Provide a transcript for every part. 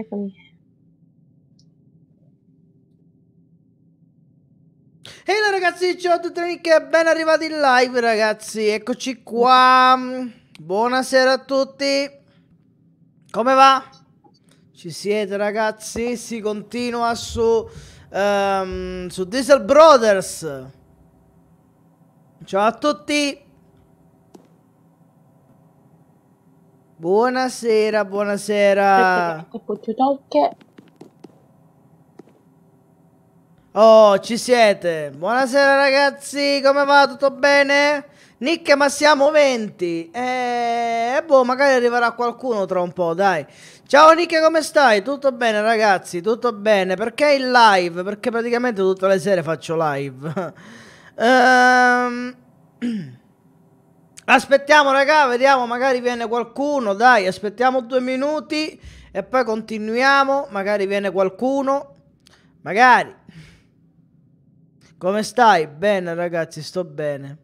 Eccomi. Ehi ragazzi, ciao a tutti amiche e ben arrivati in live ragazzi, eccoci qua. Buonasera a tutti. Come va? Ci siete ragazzi? Si continua su, um, su Diesel Brothers. Ciao a tutti. Buonasera, buonasera. Ecco, ecco, ecco, oh, ci siete. Buonasera ragazzi, come va? Tutto bene? Nicchia, ma siamo 20. Eh, boh, magari arriverà qualcuno tra un po', dai. Ciao Nicchia, come stai? Tutto bene ragazzi, tutto bene. Perché in live? Perché praticamente tutte le sere faccio live. ehm... Aspettiamo raga, vediamo, magari viene qualcuno, dai, aspettiamo due minuti e poi continuiamo, magari viene qualcuno, magari. Come stai? Bene ragazzi, sto bene.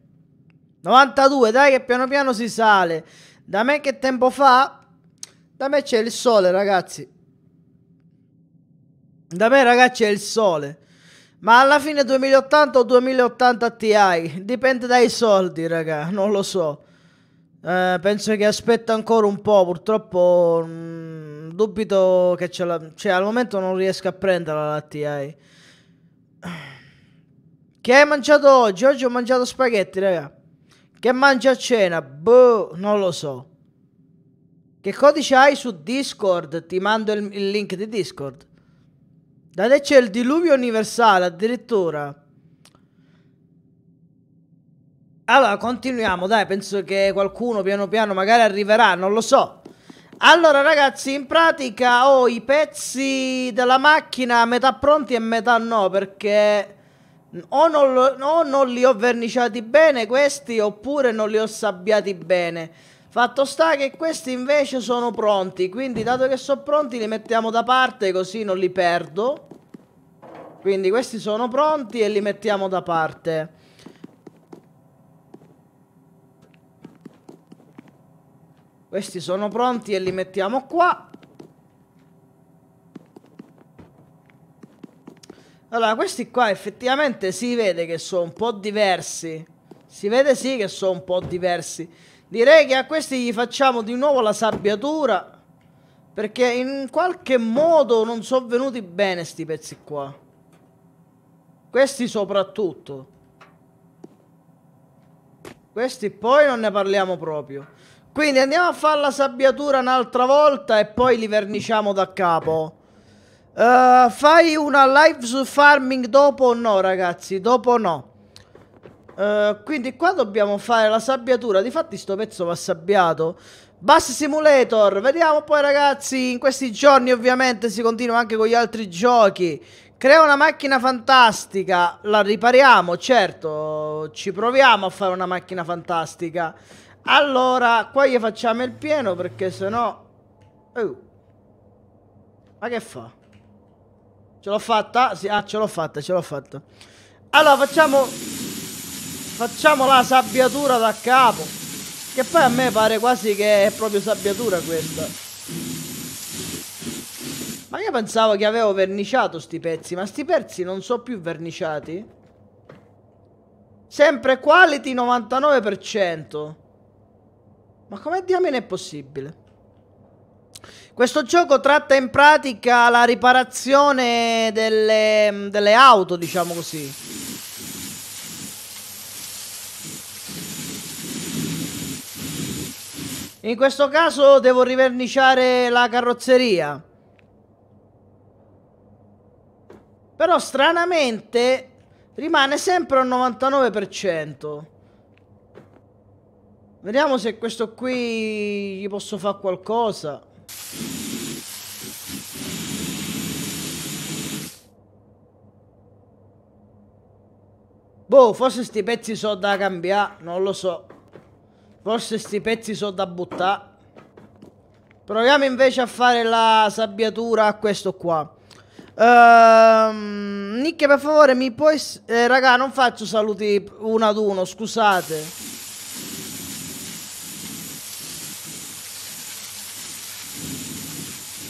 92, dai che piano piano si sale. Da me che tempo fa? Da me c'è il sole ragazzi. Da me ragazzi c'è il sole. Ma alla fine 2080 o 2080 Ti, dipende dai soldi, raga, non lo so. Eh, penso che aspetta ancora un po', purtroppo mh, mm, dubito che ce la... Cioè, al momento non riesco a prenderla la TI. Che hai mangiato oggi? Oggi ho mangiato spaghetti, raga. Che mangi a cena? Boh, non lo so. Che codice hai su Discord? Ti mando il, il link di Discord. Da lei c'è il diluvio universale addirittura. Allora, continuiamo, dai, penso che qualcuno piano piano magari arriverà, non lo so. Allora, ragazzi, in pratica ho i pezzi della macchina metà pronti e metà no, perché o non, o non li ho verniciati bene questi, oppure non li ho sabbiati bene. Fatto sta che questi invece sono pronti, quindi dato che sono pronti li mettiamo da parte così non li perdo. Quindi questi sono pronti e li mettiamo da parte. Questi sono pronti e li mettiamo qua. Allora, questi qua effettivamente si vede che sono un po' diversi. Si vede sì che sono un po' diversi. Direi che a questi gli facciamo di nuovo la sabbiatura. Perché in qualche modo non sono venuti bene sti pezzi qua. Questi soprattutto. Questi poi non ne parliamo proprio. Quindi andiamo a fare la sabbiatura un'altra volta e poi li verniciamo da capo. Uh, fai una live su farming dopo o no, ragazzi? Dopo no. Uh, quindi qua dobbiamo fare la sabbiatura. Difatti sto pezzo va sabbiato. Bus Simulator, vediamo poi ragazzi, in questi giorni ovviamente si continua anche con gli altri giochi. Crea una macchina fantastica, la ripariamo, certo, ci proviamo a fare una macchina fantastica. Allora, qua gli facciamo il pieno perché sennò... Oh. Ma che fa? Ce l'ho fatta? Sì, ah, ce l'ho fatta, ce l'ho fatta. Allora, facciamo... Facciamo la sabbiatura da capo. Che poi a me pare quasi che è proprio sabbiatura questa. Ma io pensavo che avevo verniciato sti pezzi, ma sti pezzi non sono più verniciati? Sempre quality 99%. Ma come diamine è possibile? Questo gioco tratta in pratica la riparazione delle, delle auto, diciamo così. In questo caso devo riverniciare la carrozzeria. Però stranamente rimane sempre al 99%. Vediamo se questo qui gli posso fare qualcosa. Boh, forse sti pezzi sono da cambiare, non lo so. Forse sti pezzi sono da buttare. Proviamo invece a fare la sabbiatura a questo qua. Uh, ehm, Nick, per favore, mi puoi. Eh, raga, non faccio saluti uno ad uno, scusate.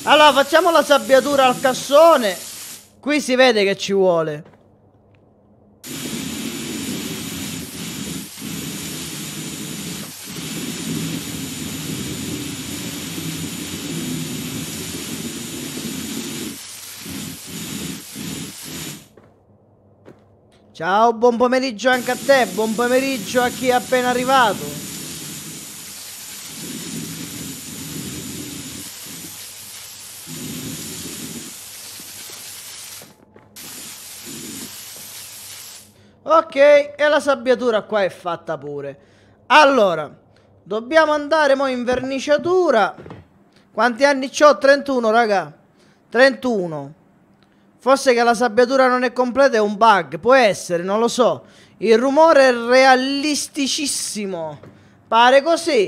Allora, facciamo la sabbiatura al cassone. Qui si vede che ci vuole. Ciao, buon pomeriggio anche a te, buon pomeriggio a chi è appena arrivato. Ok, e la sabbiatura qua è fatta pure. Allora, dobbiamo andare mo in verniciatura. Quanti anni ho? 31, raga. 31. Forse che la sabbiatura non è completa è un bug, può essere, non lo so. Il rumore è realisticissimo. Pare così.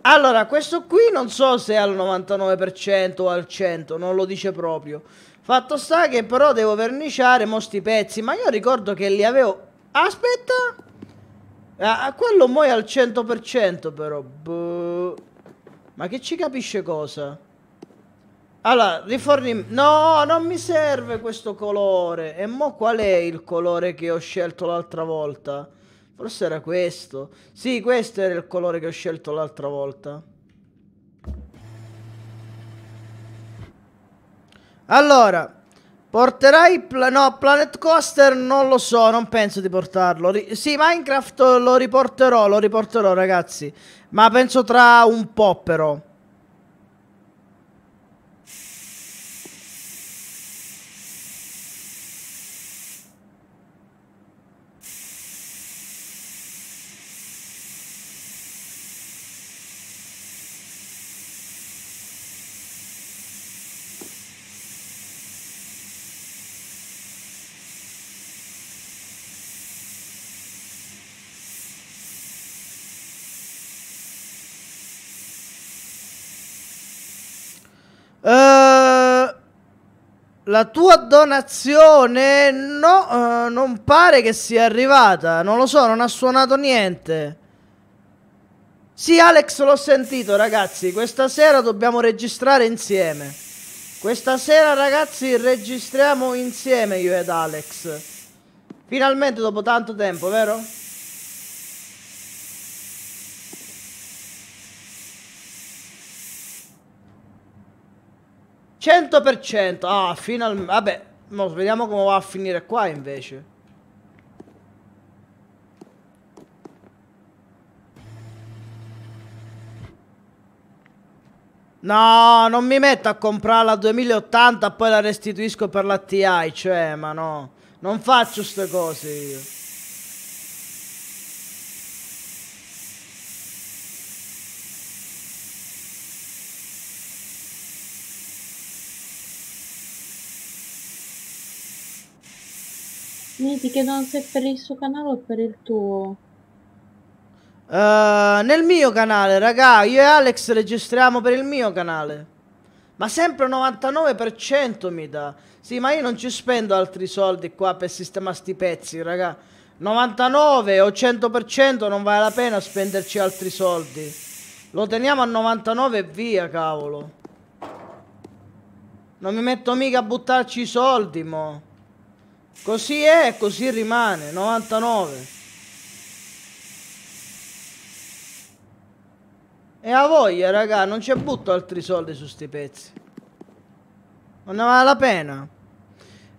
Allora, questo qui non so se è al 99% o al 100%, non lo dice proprio. Fatto sta che però devo verniciare mostri pezzi, ma io ricordo che li avevo... Aspetta! Ah, quello muoio al 100% però. Buh. Ma che ci capisce cosa? Allora, rifornimento. No, non mi serve questo colore. E mo qual è il colore che ho scelto l'altra volta? Forse era questo. Sì, questo era il colore che ho scelto l'altra volta. Allora, porterai... Pla no, Planet Coaster non lo so, non penso di portarlo. Ri sì, Minecraft lo riporterò, lo riporterò ragazzi. Ma penso tra un po' però. La tua donazione no, eh, non pare che sia arrivata. Non lo so, non ha suonato niente. Sì, Alex, l'ho sentito, ragazzi. Questa sera dobbiamo registrare insieme. Questa sera, ragazzi, registriamo insieme io ed Alex. Finalmente dopo tanto tempo, vero? 100%. Ah, finalmente. Vabbè, mo vediamo come va a finire qua invece. No, non mi metto a comprare la 2080 poi la restituisco per la TI, cioè, ma no. Non faccio queste cose io. Mi ti chiedono se per il suo canale o per il tuo. Uh, nel mio canale, raga, io e Alex registriamo per il mio canale. Ma sempre 99% mi dà. Sì, ma io non ci spendo altri soldi qua per sistemare sti pezzi, raga. 99 o 100% non vale la pena spenderci altri soldi. Lo teniamo a 99 e via, cavolo. Non mi metto mica a buttarci i soldi, mo'. Così è, così rimane, 99. E a voglia, raga, non ci butto altri soldi su sti pezzi. Non ne vale la pena.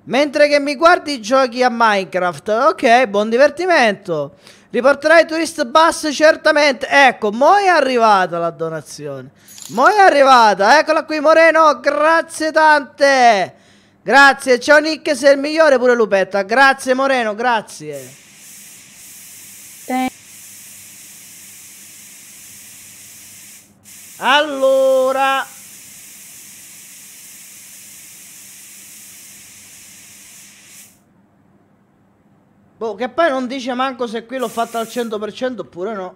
Mentre che mi guardi giochi a Minecraft. Ok, buon divertimento. Riporterai Tourist Bus certamente. Ecco, mo è arrivata la donazione. Mo è arrivata. Eccola qui Moreno, grazie tante. Grazie, ciao Nick, sei il migliore pure Lupetta. Grazie Moreno, grazie. allora... Boh, che poi non dice manco se qui l'ho fatta al 100% oppure no.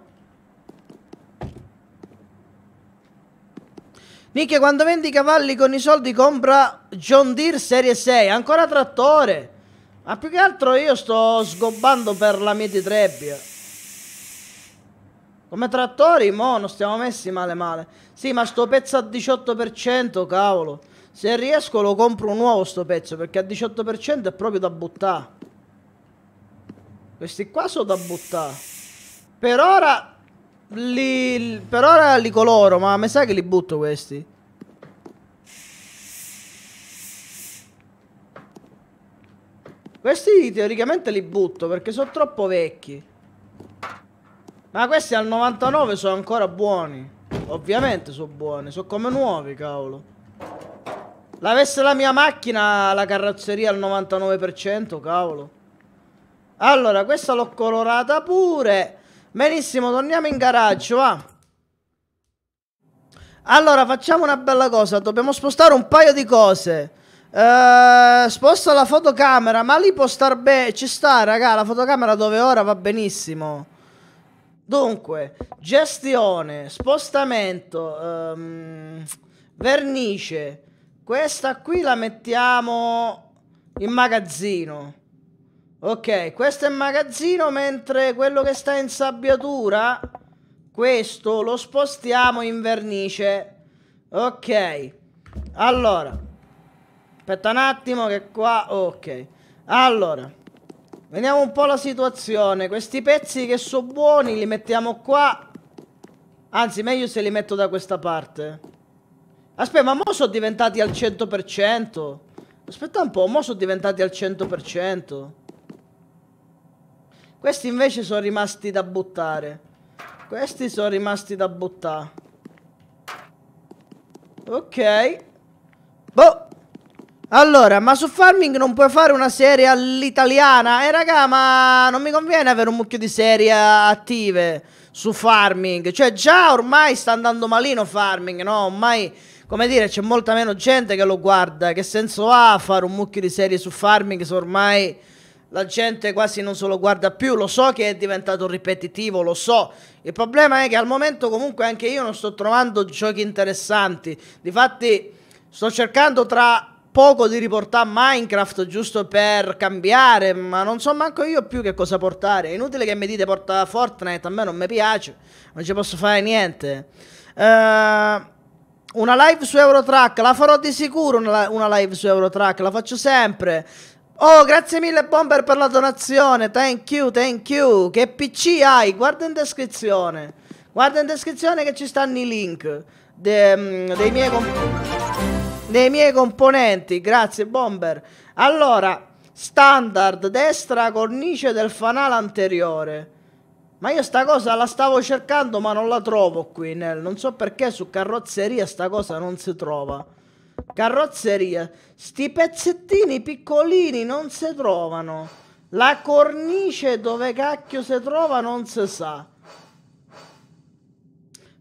Minchia, quando vendi i cavalli con i soldi compra John Deere Serie 6, ancora trattore. Ma più che altro io sto sgobbando per la mia di Trebbia. Come trattori, mo, non stiamo messi male male. Sì, ma sto pezzo a 18%, cavolo. Se riesco lo compro nuovo sto pezzo, perché a 18% è proprio da buttare. Questi qua sono da buttare. Per ora li, per ora li coloro, ma mi sa che li butto questi. Questi teoricamente li butto perché sono troppo vecchi. Ma questi al 99 sono ancora buoni. Ovviamente sono buoni, sono come nuovi, cavolo. L'avesse la mia macchina la carrozzeria al 99%, cavolo. Allora, questa l'ho colorata pure. Benissimo, torniamo in garage, va. Allora, facciamo una bella cosa. Dobbiamo spostare un paio di cose. Uh, eh, sposta la fotocamera, ma lì può star bene. Ci sta, raga, la fotocamera dove ora va benissimo. Dunque, gestione, spostamento, um, vernice. Questa qui la mettiamo in magazzino. Ok, questo è magazzino, mentre quello che sta in sabbiatura, questo lo spostiamo in vernice. Ok, allora, aspetta un attimo che qua, ok. Allora, vediamo un po' la situazione. Questi pezzi che sono buoni li mettiamo qua. Anzi, meglio se li metto da questa parte. Aspetta, ma mo sono diventati al 100%? Aspetta un po', mo sono diventati al 100%. Questi invece sono rimasti da buttare. Questi sono rimasti da buttare. Ok. Boh. Allora, ma su farming non puoi fare una serie all'italiana? Eh raga, ma non mi conviene avere un mucchio di serie attive su farming. Cioè già ormai sta andando malino farming, no? Ormai, come dire, c'è molta meno gente che lo guarda. Che senso ha fare un mucchio di serie su farming se ormai la gente quasi non se lo guarda più, lo so che è diventato ripetitivo, lo so. Il problema è che al momento comunque anche io non sto trovando giochi interessanti. Difatti sto cercando tra poco di riportare Minecraft giusto per cambiare, ma non so manco io più che cosa portare. È inutile che mi dite porta Fortnite, a me non mi piace, non ci posso fare niente. Ehm... Uh... Una live su Eurotrack, la farò di sicuro una, live su Eurotrack, la faccio sempre. Oh, grazie mille Bomber per la donazione. Thank you, thank you. Che PC hai? Guarda in descrizione. Guarda in descrizione che ci stanno i link de, um, dei, miei dei miei componenti. Grazie Bomber. Allora, standard destra cornice del fanale anteriore. Ma io sta cosa la stavo cercando ma non la trovo qui, Nel. Non so perché su carrozzeria sta cosa non si trova. Carrozzeria. Sti pezzettini piccolini non si trovano. La cornice dove cacchio si trova non si sa.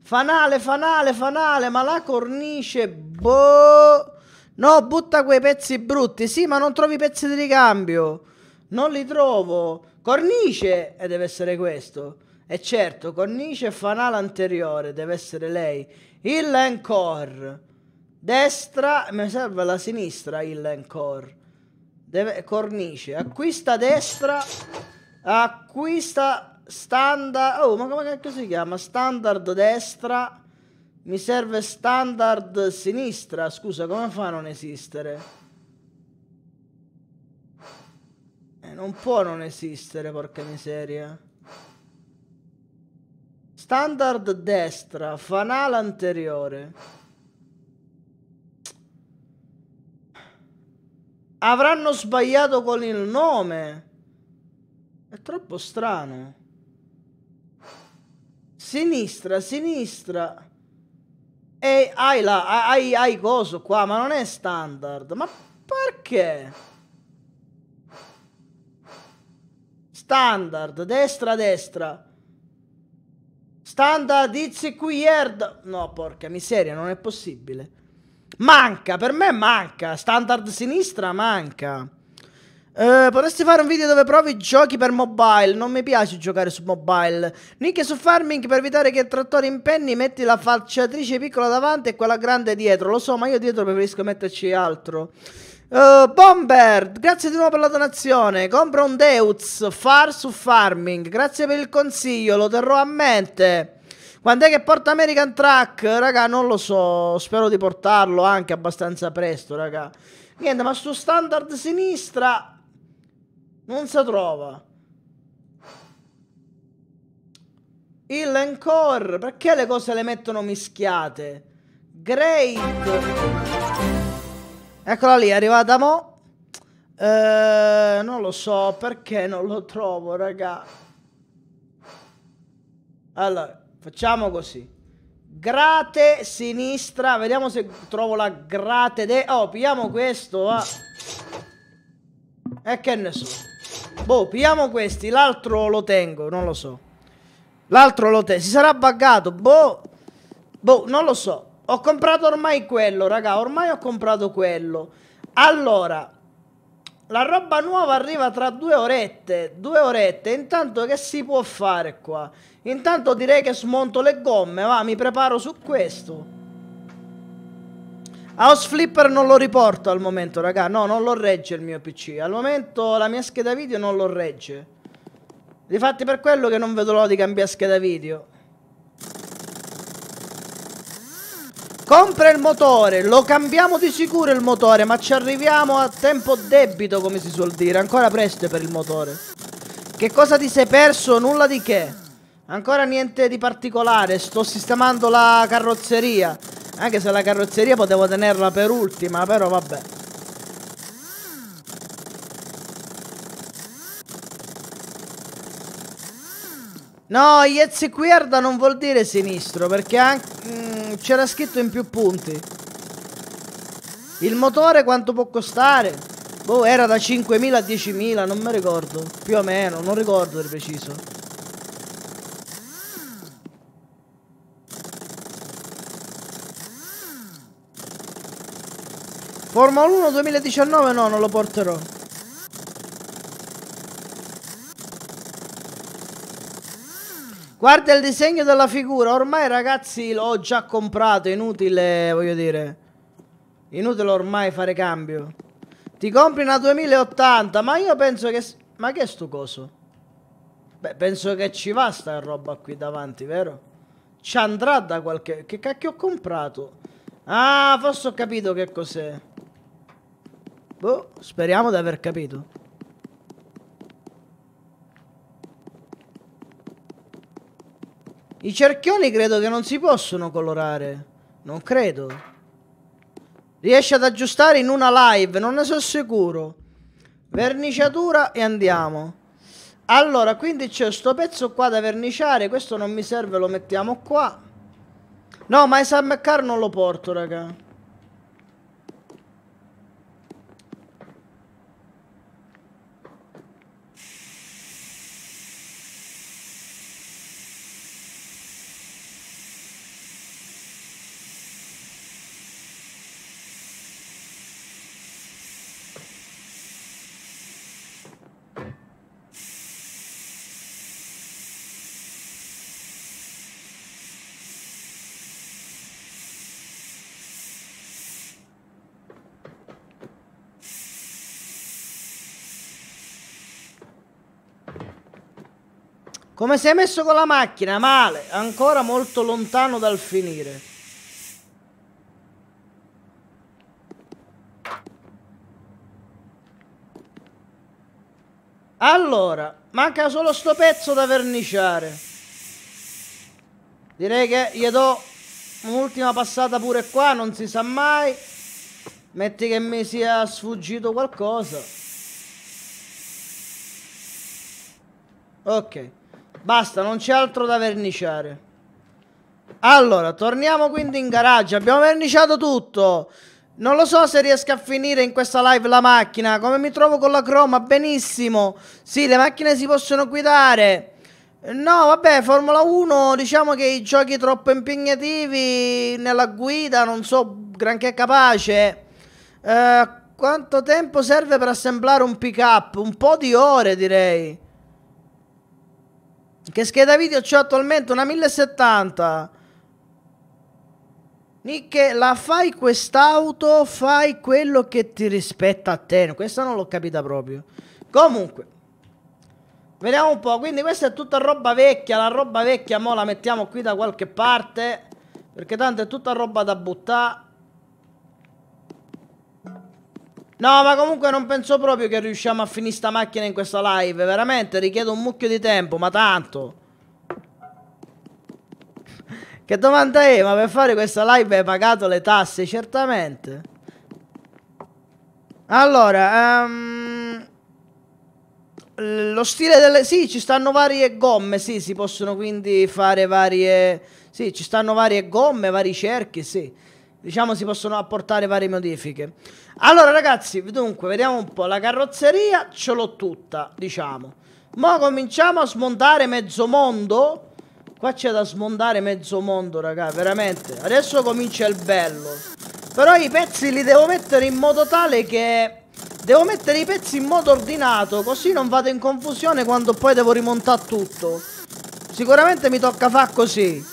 Fanale, fanale, fanale, ma la cornice... Boh... No, butta quei pezzi brutti. Sì, ma non trovi i pezzi di ricambio. Non li trovo. Cornice! E eh, deve essere questo. E certo, cornice e fanale anteriore. Deve essere lei. Il Encore. Destra, mi serve la sinistra il encore. Deve, cornice, acquista destra, acquista standard. Oh, ma come cacchio si chiama? Standard destra. Mi serve standard sinistra. Scusa, come fa a non esistere? Eh, non può non esistere, porca miseria. Standard destra, fanale anteriore. avranno sbagliato con il nome. È troppo strano. Sinistra, sinistra. E hai la, hai, hai coso qua, ma non è standard. Ma perché? Standard, destra, destra. Standard, it's qui, No, porca miseria, non è possibile. Manca, per me manca. Standard sinistra manca. Uh, potresti fare un video dove provi giochi per mobile. Non mi piace giocare su mobile. Nicchia su farming per evitare che il trattore impenni. Metti la falciatrice piccola davanti e quella grande dietro. Lo so, ma io dietro preferisco metterci altro. Uh, eh, Bomber, grazie di nuovo per la donazione. Compra un Deuz far su farming. Grazie per il consiglio, lo terrò a mente. Quando è che porta American Track? Raga, non lo so. Spero di portarlo anche abbastanza presto, raga. Niente, ma sto standard sinistra non si trova. Il encore. Perché le cose le mettono mischiate? Great. Eccola lì, è arrivata mo. Eh, non lo so perché non lo trovo, raga. Allora. Facciamo così. Grate sinistra. Vediamo se trovo la grate. De oh, pigliamo questo. Va. E eh, che ne so. Boh, pigliamo questi. L'altro lo tengo. Non lo so. L'altro lo tengo. Si sarà buggato. Boh. Boh, non lo so. Ho comprato ormai quello, raga. Ormai ho comprato quello. Allora, la roba nuova arriva tra due orette, due orette, intanto che si può fare qua? Intanto direi che smonto le gomme, va, mi preparo su questo. House Flipper non lo riporto al momento, raga, no, non lo regge il mio PC, al momento la mia scheda video non lo regge. Difatti per quello che non vedo l'ora di cambiare scheda video. Compra il motore, lo cambiamo di sicuro il motore, ma ci arriviamo a tempo debito, come si suol dire. Ancora presto per il motore. Che cosa ti sei perso? Nulla di che. Ancora niente di particolare, sto sistemando la carrozzeria. Anche se la carrozzeria potevo tenerla per ultima, però vabbè. No, Yezzequierda non vuol dire sinistro, perché mm, c'era scritto in più punti. Il motore quanto può costare? Boh, era da 5.000 a 10.000, non mi ricordo. Più o meno, non ricordo di preciso. Formula 1 2019 no, non lo porterò. Guarda il disegno della figura, ormai ragazzi l'ho già comprato, inutile, voglio dire. Inutile ormai fare cambio. Ti compri una 2080, ma io penso che... Ma che è sto coso? Beh, penso che ci va sta roba qui davanti, vero? Ci andrà da qualche... Che cacchio ho comprato? Ah, forse ho capito che cos'è. Boh, speriamo di aver capito. I cerchioni credo che non si possono colorare. Non credo. Riesce ad aggiustare in una live, non ne sono sicuro. Verniciatura e andiamo. Allora, quindi c'è questo pezzo qua da verniciare, questo non mi serve, lo mettiamo qua. No, ma Sam Car non lo porto, raga. Come si è messo con la macchina? Male, ancora molto lontano dal finire. Allora, manca solo sto pezzo da verniciare. Direi che gli do un'ultima passata pure qua, non si sa mai. Metti che mi sia sfuggito qualcosa. Ok. Basta, non c'è altro da verniciare. Allora, torniamo quindi in garage. Abbiamo verniciato tutto. Non lo so se riesco a finire in questa live la macchina. Come mi trovo con la croma? Benissimo. Sì, le macchine si possono guidare. No, vabbè, Formula 1, diciamo che i giochi troppo impegnativi nella guida non so granché capace. Eh, quanto tempo serve per assemblare un pick up? Un po' di ore, direi. Che scheda video c'ho attualmente? Una 1070. Nicche, la fai quest'auto, fai quello che ti rispetta a te. Questa non l'ho capita proprio. Comunque, vediamo un po'. Quindi questa è tutta roba vecchia. La roba vecchia mo la mettiamo qui da qualche parte. Perché tanto è tutta roba da buttare. No, ma comunque non penso proprio che riusciamo a finire sta macchina in questa live. Veramente, richiedo un mucchio di tempo, ma tanto. che domanda è? Ma per fare questa live hai pagato le tasse? Certamente. Allora, um, lo stile delle... Sì, ci stanno varie gomme, sì, si possono quindi fare varie... Sì, ci stanno varie gomme, vari cerchi, sì diciamo si possono apportare varie modifiche. Allora ragazzi, dunque, vediamo un po', la carrozzeria ce l'ho tutta, diciamo. Ma cominciamo a smontare mezzo mondo. Qua c'è da smontare mezzo mondo, raga, veramente. Adesso comincia il bello. Però i pezzi li devo mettere in modo tale che... Devo mettere i pezzi in modo ordinato, così non vado in confusione quando poi devo rimontare tutto. Sicuramente mi tocca far così.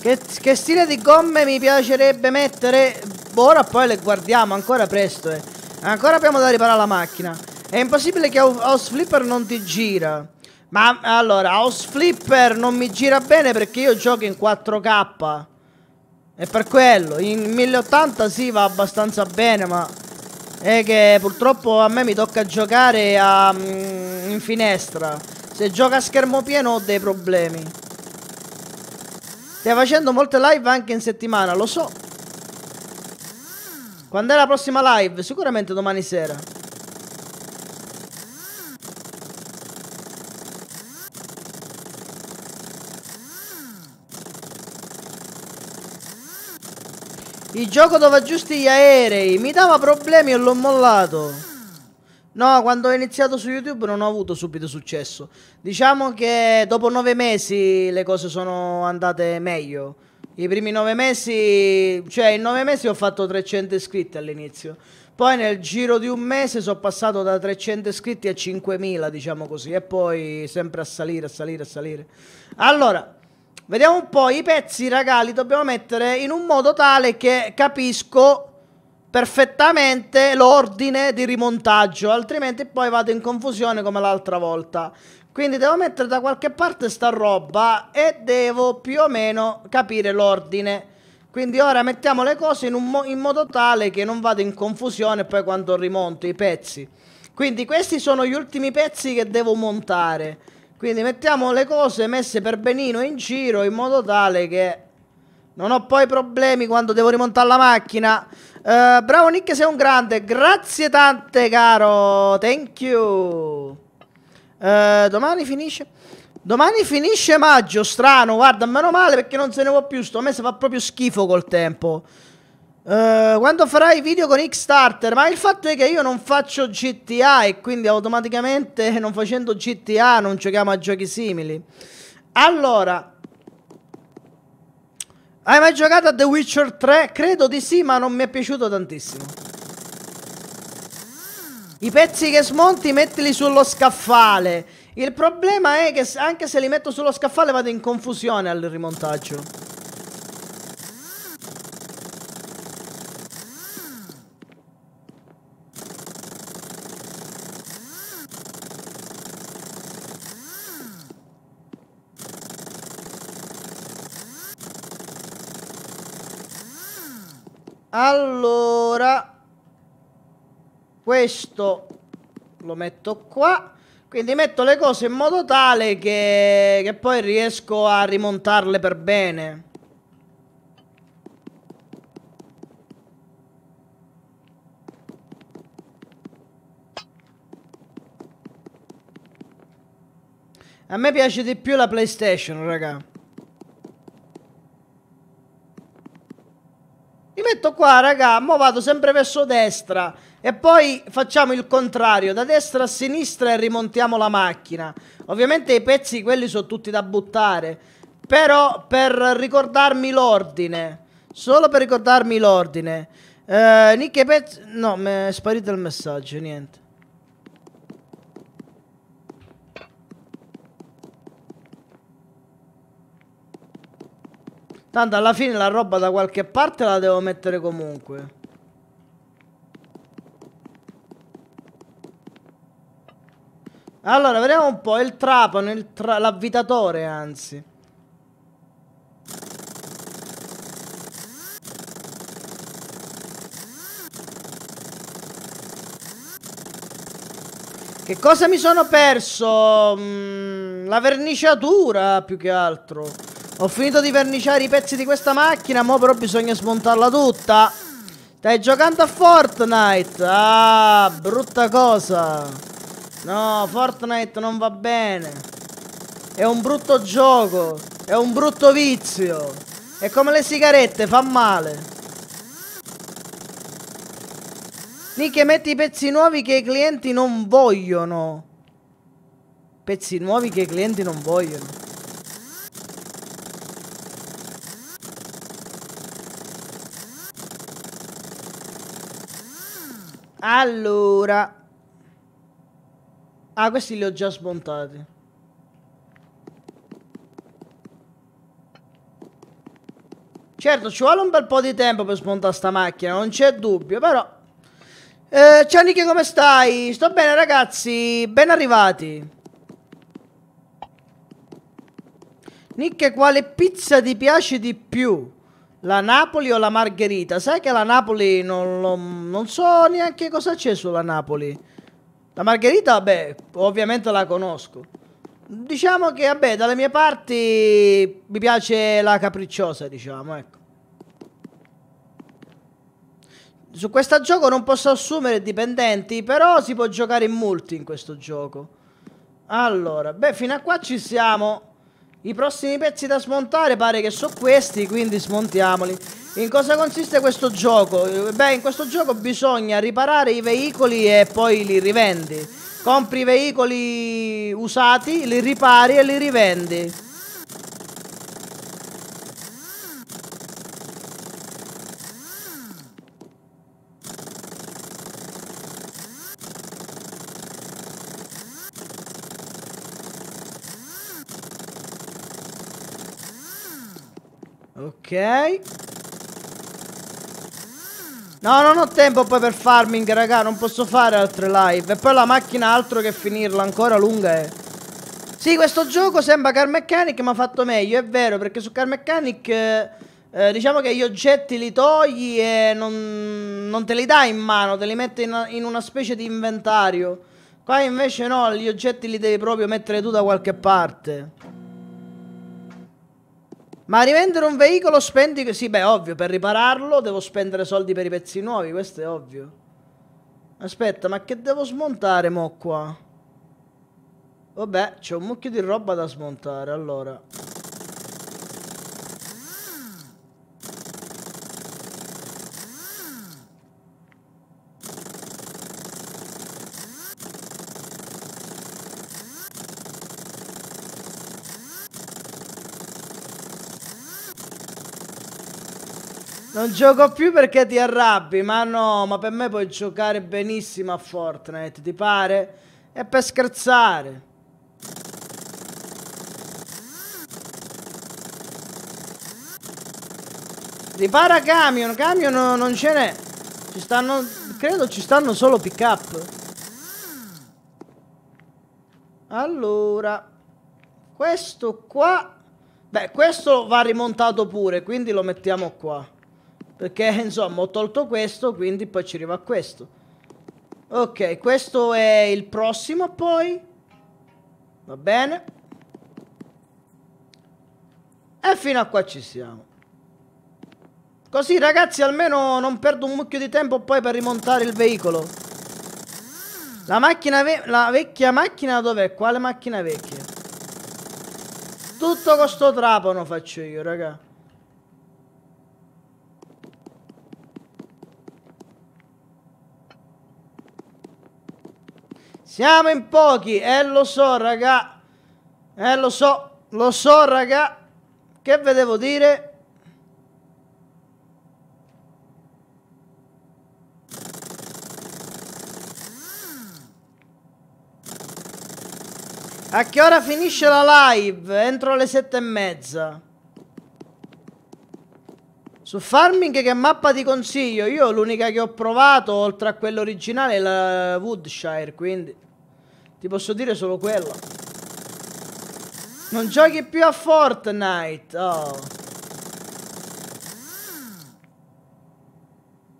Che, che, stile di gomme mi piacerebbe mettere? Ora poi le guardiamo, ancora presto, eh. Ancora abbiamo da riparare la macchina. È impossibile che House Flipper non ti gira. Ma allora, House Flipper non mi gira bene perché io gioco in 4K. E per quello, in 1080 si sì, va abbastanza bene, ma... È che purtroppo a me mi tocca giocare a, mm, in finestra. Se gioca a schermo pieno ho dei problemi. Stai facendo molte live anche in settimana, lo so. Quando è la prossima live? Sicuramente domani sera. Il gioco dove aggiusti gli aerei mi dava problemi e l'ho mollato. No, quando ho iniziato su YouTube non ho avuto subito successo. Diciamo che dopo nove mesi le cose sono andate meglio. I primi nove mesi, cioè in nove mesi ho fatto 300 iscritti all'inizio. Poi nel giro di un mese sono passato da 300 iscritti a 5.000, diciamo così, e poi sempre a salire, a salire, a salire. Allora, vediamo un po' i pezzi, raga, li dobbiamo mettere in un modo tale che capisco perfettamente l'ordine di rimontaggio, altrimenti poi vado in confusione come l'altra volta. Quindi devo mettere da qualche parte sta roba e devo più o meno capire l'ordine. Quindi ora mettiamo le cose in, mo in modo tale che non vado in confusione poi quando rimonto i pezzi. Quindi questi sono gli ultimi pezzi che devo montare. Quindi mettiamo le cose messe per benino in giro in modo tale che non ho poi problemi quando devo rimontare la macchina. Uh, bravo Nick, sei un grande. Grazie tante, caro. Thank you. Uh, domani finisce. Domani finisce maggio, strano, guarda, meno male perché non se ne può più, sto mese fa proprio schifo col tempo. Uh, quando farai video con Kickstarter? Ma il fatto è che io non faccio GTA e quindi automaticamente non facendo GTA non giochiamo a giochi simili. Allora, hai mai giocato a The Witcher 3? Credo di sì, ma non mi è piaciuto tantissimo. I pezzi che smonti mettili sullo scaffale. Il problema è che anche se li metto sullo scaffale vado in confusione al rimontaggio. allora questo lo metto qua quindi metto le cose in modo tale che, che poi riesco a rimontarle per bene A me piace di più la PlayStation, raga. detto qua, raga, mo vado sempre verso destra e poi facciamo il contrario, da destra a sinistra e rimontiamo la macchina. Ovviamente i pezzi quelli sono tutti da buttare, però per ricordarmi l'ordine, solo per ricordarmi l'ordine. Eh, Nick e pezzi... No, mi è sparito il messaggio, niente. Tanto alla fine la roba da qualche parte la devo mettere comunque. Allora, vediamo un po'. Il trapano, l'avvitatore, tra anzi. Che cosa mi sono perso? Mm, la verniciatura, più che altro. Ho finito di verniciare i pezzi di questa macchina, ma però bisogna smontarla tutta. Stai giocando a Fortnite? Ah, brutta cosa. No, Fortnite non va bene. È un brutto gioco. È un brutto vizio. È come le sigarette, fa male. Nick, metti i pezzi nuovi che i clienti non vogliono. Pezzi nuovi che i clienti non vogliono. Allora. Ah, questi li ho già smontati. Certo, ci vuole un bel po' di tempo per smontare sta macchina, non c'è dubbio, però... Eh, ciao Nicky, come stai? Sto bene, ragazzi. Ben arrivati. Nick, quale pizza ti piace di più? La Napoli o la Margherita? Sai che la Napoli non, lo, non so neanche cosa c'è sulla Napoli. La Margherita, vabbè, ovviamente la conosco. Diciamo che, vabbè, dalle mie parti mi piace la capricciosa, diciamo, ecco. Su questo gioco non posso assumere dipendenti, però si può giocare in multi in questo gioco. Allora, beh, fino a qua ci siamo. I prossimi pezzi da smontare pare che sono questi, quindi smontiamoli. In cosa consiste questo gioco? Beh, in questo gioco bisogna riparare i veicoli e poi li rivendi. Compri i veicoli usati, li ripari e li rivendi. Ok. No, non ho tempo poi per farming, raga. Non posso fare altre live. E poi la macchina, altro che finirla, ancora lunga è. Sì, questo gioco sembra Car Mechanic, ma fatto meglio. È vero, perché su Car Mechanic... Eh, eh diciamo che gli oggetti li togli e non, non te li dai in mano, te li metti in, in una specie di inventario. Qua invece no, gli oggetti li devi proprio mettere tu da qualche parte. Ma rivendere un veicolo spendi... Sì, beh, ovvio, per ripararlo devo spendere soldi per i pezzi nuovi, questo è ovvio. Aspetta, ma che devo smontare mo qua? Vabbè, c'è un mucchio di roba da smontare, allora. Non gioco più perché ti arrabbi, ma no, ma per me puoi giocare benissimo a Fortnite, ti pare? È per scherzare. Ripara camion, camion non ce n'è. Ci stanno, credo ci stanno solo pick up. Allora, questo qua... Beh, questo va rimontato pure, quindi lo mettiamo qua. Perché insomma ho tolto questo quindi poi ci arriva questo Ok questo è il prossimo poi Va bene E fino a qua ci siamo Così ragazzi almeno non perdo un mucchio di tempo poi per rimontare il veicolo La macchina ve La vecchia macchina dov'è? Quale macchina vecchia? Tutto con sto trapano faccio io raga Siamo in pochi, eh lo so raga, eh lo so, lo so raga, che ve devo dire? A che ora finisce la live? Entro le sette e mezza. Su farming che mappa ti consiglio? Io l'unica che ho provato, oltre a quella originale, è la Woodshire, quindi... Ti posso dire solo quello. Non giochi più a Fortnite. Oh.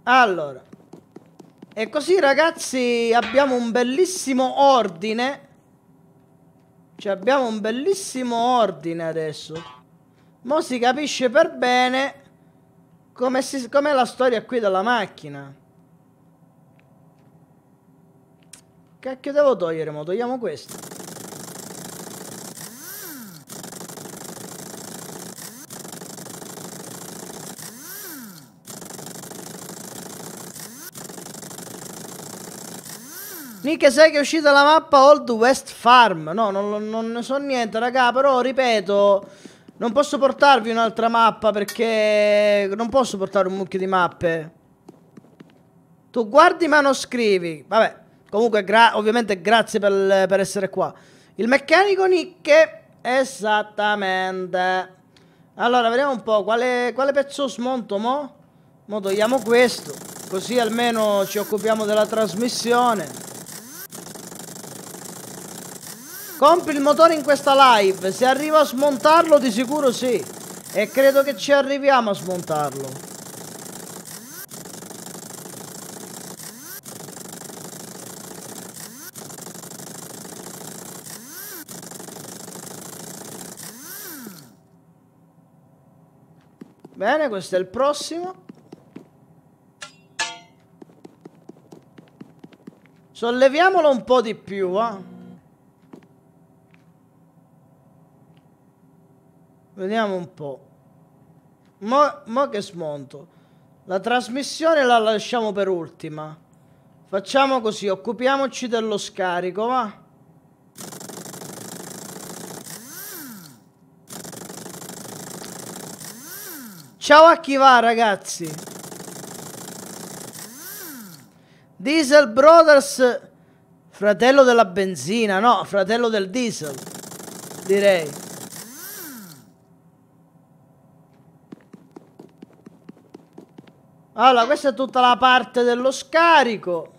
Allora. E così ragazzi abbiamo un bellissimo ordine. Cioè abbiamo un bellissimo ordine adesso. Mo si capisce per bene com'è com la storia qui della macchina. Cacchio devo togliere, ma togliamo questo. Nick, sai che è uscita la mappa Old West Farm? No, non, non ne so niente, raga, però ripeto... Non posso portarvi un'altra mappa perché non posso portare un mucchio di mappe. Tu guardi ma non scrivi. Vabbè, Comunque, gra ovviamente, grazie per, per, essere qua. Il meccanico Nick, esattamente. Allora, vediamo un po' quale, quale pezzo smonto mo. Mo togliamo questo, così almeno ci occupiamo della trasmissione. Compri il motore in questa live, se arrivo a smontarlo di sicuro sì. E credo che ci arriviamo a smontarlo. Bene, questo è il prossimo. Solleviamolo un po' di più, eh. Vediamo un po'. Mo, mo che smonto. La trasmissione la lasciamo per ultima. Facciamo così, occupiamoci dello scarico, va. Ciao a chi va ragazzi. Diesel Brothers, fratello della benzina, no, fratello del diesel, direi. Allora, questa è tutta la parte dello scarico.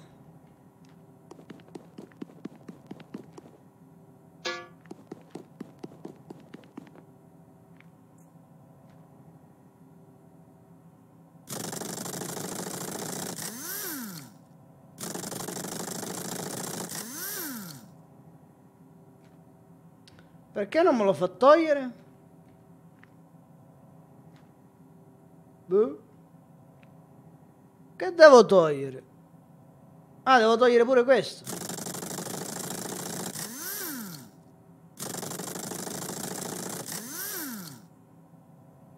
Perché non me lo fa togliere? Boh. Che devo togliere? Ah, devo togliere pure questo.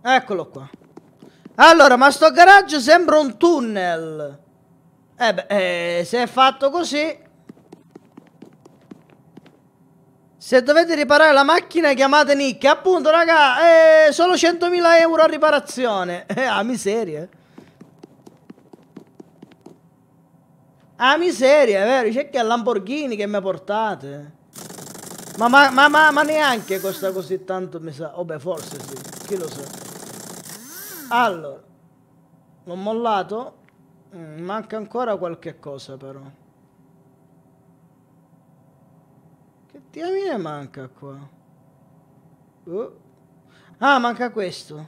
Eccolo qua. Allora, ma sto garage sembra un tunnel. Eh beh, eh, se è fatto così, Se dovete riparare la macchina chiamate Nick. Appunto, raga, eh, solo 100.000 euro a riparazione. Eh, a miseria. A miseria, è vero? C'è che è Lamborghini che mi portate. Ma, ma, ma, ma, ma neanche costa così tanto, mi sa. Oh, beh, forse sì. Chi lo sa. Allora. L'ho mollato. Mm, manca ancora qualche cosa, però. Tiramina manca qua. Oh. Ah, manca questo.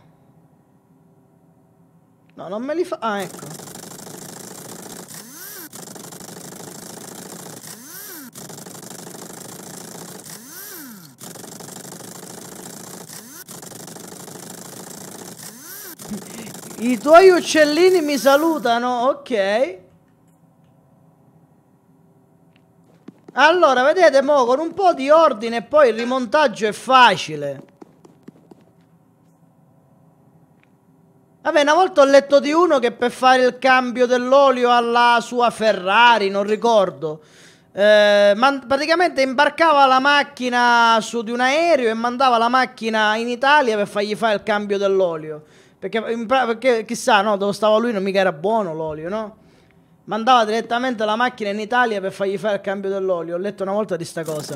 No, non me li fa... Ah, ecco. I tuoi uccellini mi salutano, ok. Allora, vedete, mo, con un po' di ordine poi il rimontaggio è facile. Vabbè, una volta ho letto di uno che per fare il cambio dell'olio alla sua Ferrari, non ricordo, eh, praticamente imbarcava la macchina su di un aereo e mandava la macchina in Italia per fargli fare il cambio dell'olio. Perché, perché, chissà, no, dove stava lui non mica era buono l'olio, no? Mandava direttamente la macchina in Italia per fargli fare il cambio dell'olio. Ho letto una volta di sta cosa.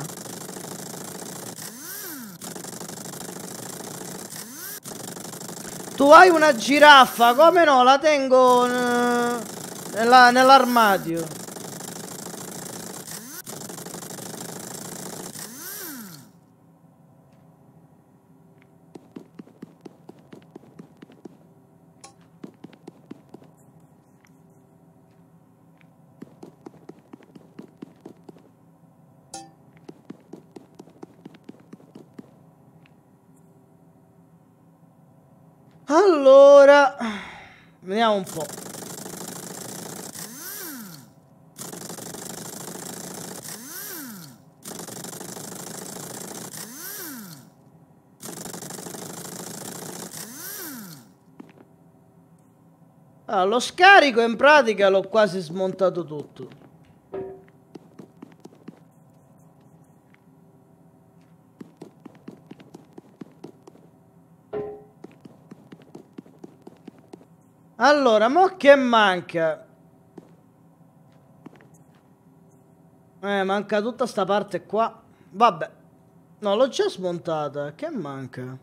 Tu hai una giraffa? Come no? La tengo nell'armadio. Allora, vediamo un po'. Allora, ah, lo scarico in pratica l'ho quasi smontato tutto. Allora, mo che manca? Eh, manca tutta sta parte qua. Vabbè. No, l'ho già smontata. Che manca?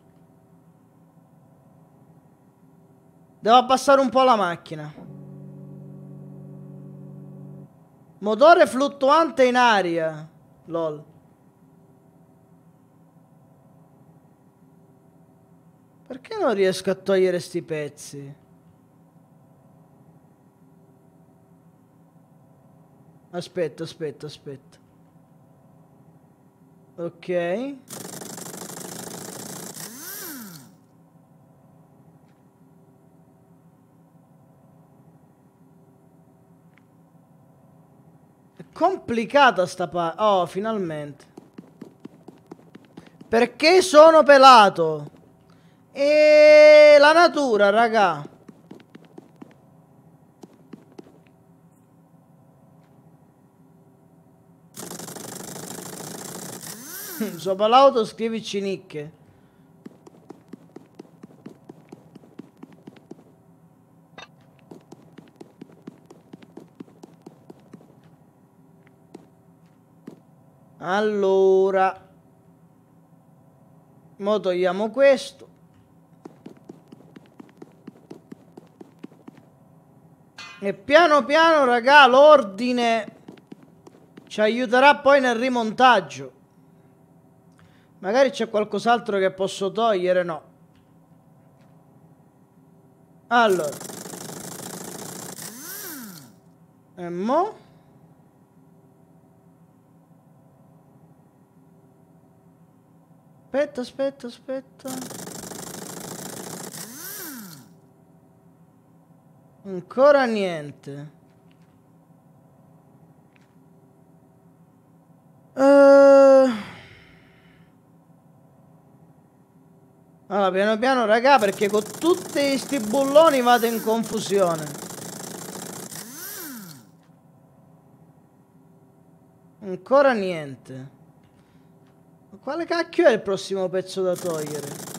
Devo abbassare un po' la macchina. Motore fluttuante in aria. Lol. Perché non riesco a togliere sti pezzi? Aspetta, aspetta, aspetta. Ok. complicata sta parte. Oh, finalmente. Perché sono pelato? E la natura, raga. sopra l'auto scrivici nicche. Allora. Mo togliamo questo. E piano piano, raga, l'ordine ci aiuterà poi nel rimontaggio. Magari c'è qualcos'altro che posso togliere, no. Allora. E mo'? Aspetta, aspetta, aspetta. Ancora niente. Allora, piano piano, raga, perché con tutti questi bulloni vado in confusione. Ancora niente. Ma Quale cacchio è il prossimo pezzo da togliere?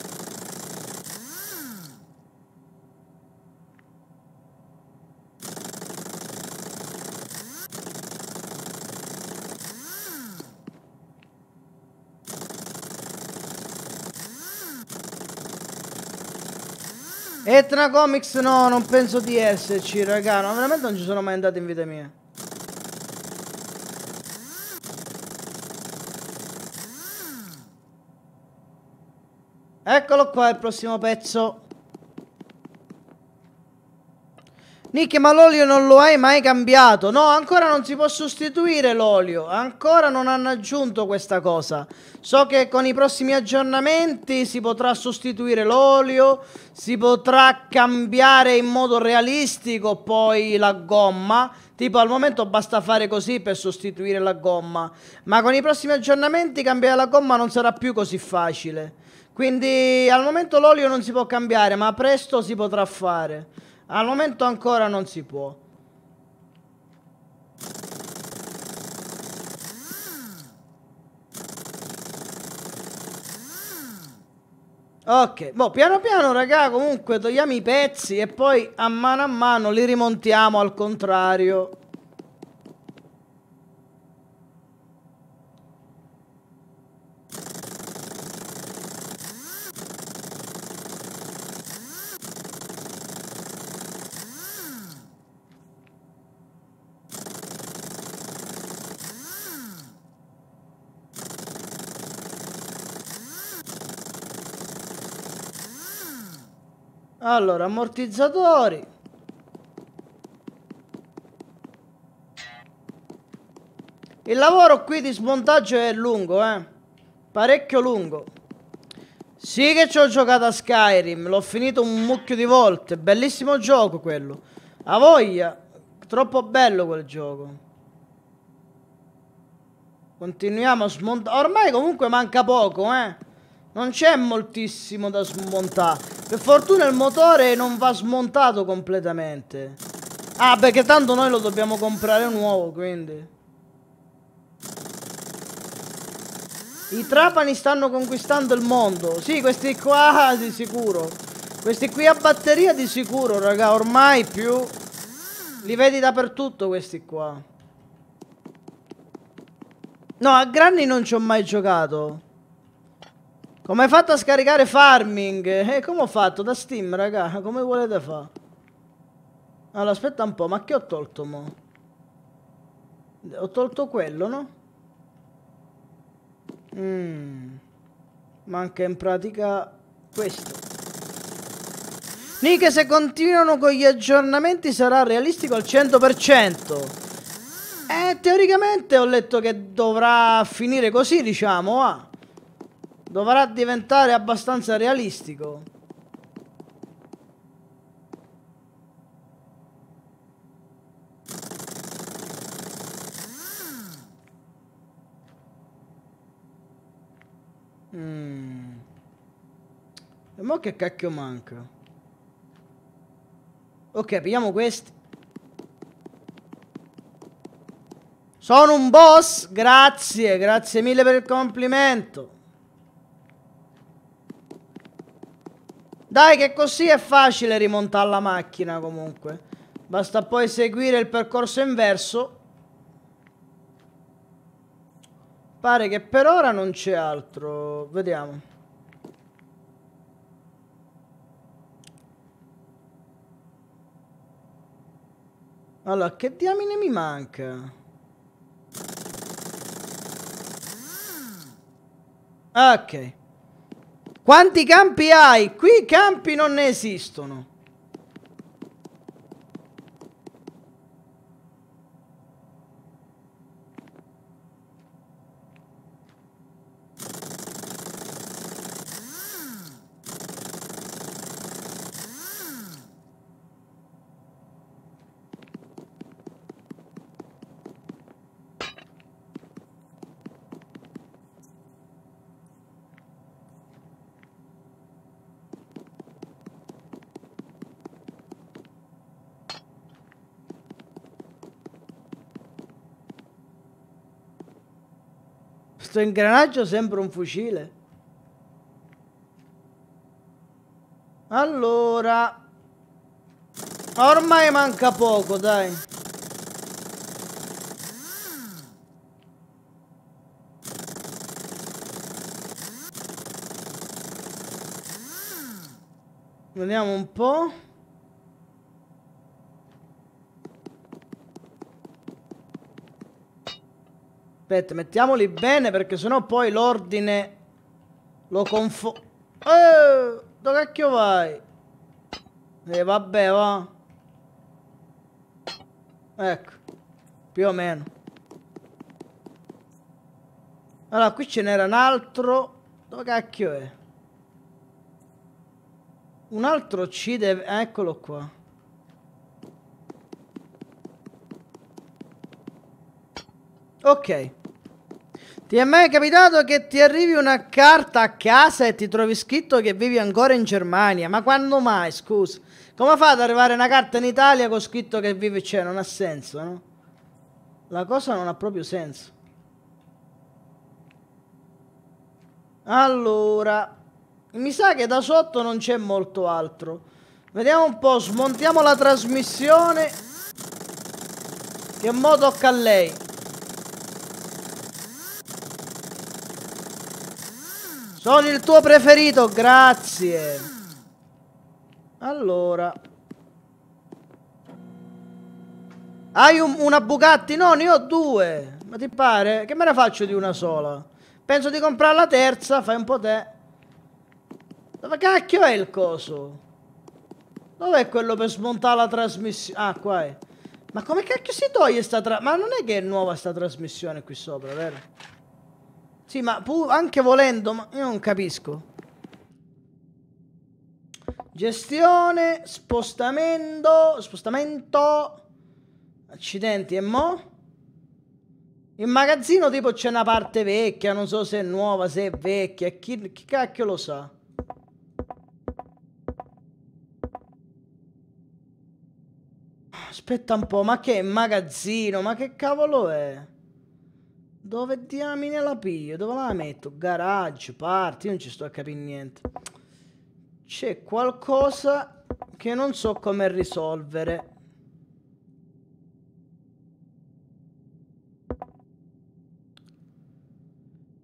E tra comics no, non penso di esserci, raga. No, veramente non ci sono mai andato in vita mia. Eccolo qua il prossimo pezzo. Nick, ma l'olio non lo hai mai cambiato? No, ancora non si può sostituire l'olio. Ancora non hanno aggiunto questa cosa. So che con i prossimi aggiornamenti si potrà sostituire l'olio, si potrà cambiare in modo realistico poi la gomma. Tipo al momento basta fare così per sostituire la gomma. Ma con i prossimi aggiornamenti cambiare la gomma non sarà più così facile. Quindi al momento l'olio non si può cambiare, ma presto si potrà fare. Al momento ancora non si può. Ok, boh, piano piano raga comunque togliamo i pezzi e poi a mano a mano li rimontiamo al contrario. Allora, ammortizzatori. Il lavoro qui di smontaggio è lungo, eh. Parecchio lungo. Sì che ci ho giocato a Skyrim, l'ho finito un mucchio di volte. Bellissimo gioco quello. A voglia. Troppo bello quel gioco. Continuiamo a smontare. Ormai comunque manca poco, eh. Non c'è moltissimo da smontare. Per fortuna il motore non va smontato completamente. Ah, perché tanto noi lo dobbiamo comprare nuovo, quindi. I trapani stanno conquistando il mondo. Sì, questi qua di sicuro. Questi qui a batteria di sicuro, raga. Ormai più... Li vedi dappertutto questi qua. No, a granni non ci ho mai giocato. Come hai fatto a scaricare farming? Eh, come ho fatto? Da Steam, raga. Come volete fare? Allora, aspetta un po', ma che ho tolto mo? Ho tolto quello, no? Mm. Manca in pratica questo. Nick, se continuano con gli aggiornamenti sarà realistico al 100%. Eh, teoricamente ho letto che dovrà finire così, diciamo, ah dovrà diventare abbastanza realistico. Mm. E mo che cacchio manca? Ok, pigliamo questi. Sono un boss? Grazie, grazie mille per il complimento. Dai che così è facile rimontare la macchina comunque. Basta poi seguire il percorso inverso. Pare che per ora non c'è altro. Vediamo. Allora, che diamine mi manca? Ah, ok. Quanti campi hai? Qui campi non ne esistono. Questo ingranaggio sembra un fucile. Allora, ormai manca poco, dai. Vediamo un po'. Aspetta, mettiamoli bene perché sennò poi l'ordine lo confo... Eh, dove cacchio vai? E eh, vabbè, va. Ecco, più o meno. Allora, qui ce n'era un altro. Dove cacchio è? Un altro ci deve... Eccolo qua. Ok. Ti è mai capitato che ti arrivi una carta a casa e ti trovi scritto che vivi ancora in Germania? Ma quando mai, scusa? Come fa ad arrivare una carta in Italia con scritto che vivi Cioè, non ha senso, no? La cosa non ha proprio senso. Allora, mi sa che da sotto non c'è molto altro. Vediamo un po', smontiamo la trasmissione. Che mo tocca a lei. Sono il tuo preferito, grazie. Allora. Hai un, una Bugatti? No, ne ho due. Ma ti pare? Che me ne faccio di una sola? Penso di comprare la terza, fai un po' te. Dove cacchio è il coso? Dov'è quello per smontare la trasmissione? Ah, qua è. Ma come cacchio si toglie sta trasmissione? Ma non è che è nuova sta trasmissione qui sopra, vero? Sì, ma anche volendo, ma io non capisco. Gestione, spostamento, spostamento. Accidenti, e mo'? Il magazzino tipo c'è una parte vecchia, non so se è nuova, se è vecchia, chi, chi cacchio lo sa? Aspetta un po', ma che è magazzino? Ma che cavolo è? Dove diamine la piglio? Dove la metto? Garage, parti, non ci sto a capire niente. C'è qualcosa che non so come risolvere.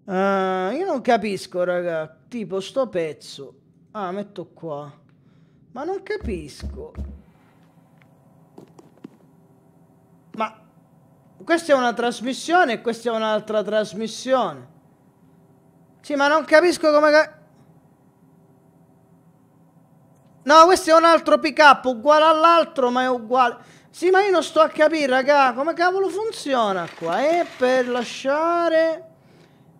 Uh, io non capisco, raga. Tipo, sto pezzo. Ah, metto qua. Ma non capisco. Ma questa è una trasmissione e questa è un'altra trasmissione. Sì, ma non capisco come... no, questo è un altro pick-up, uguale all'altro, ma è uguale... Sì, ma io non sto a capire, raga, come cavolo funziona qua? Eh, per lasciare...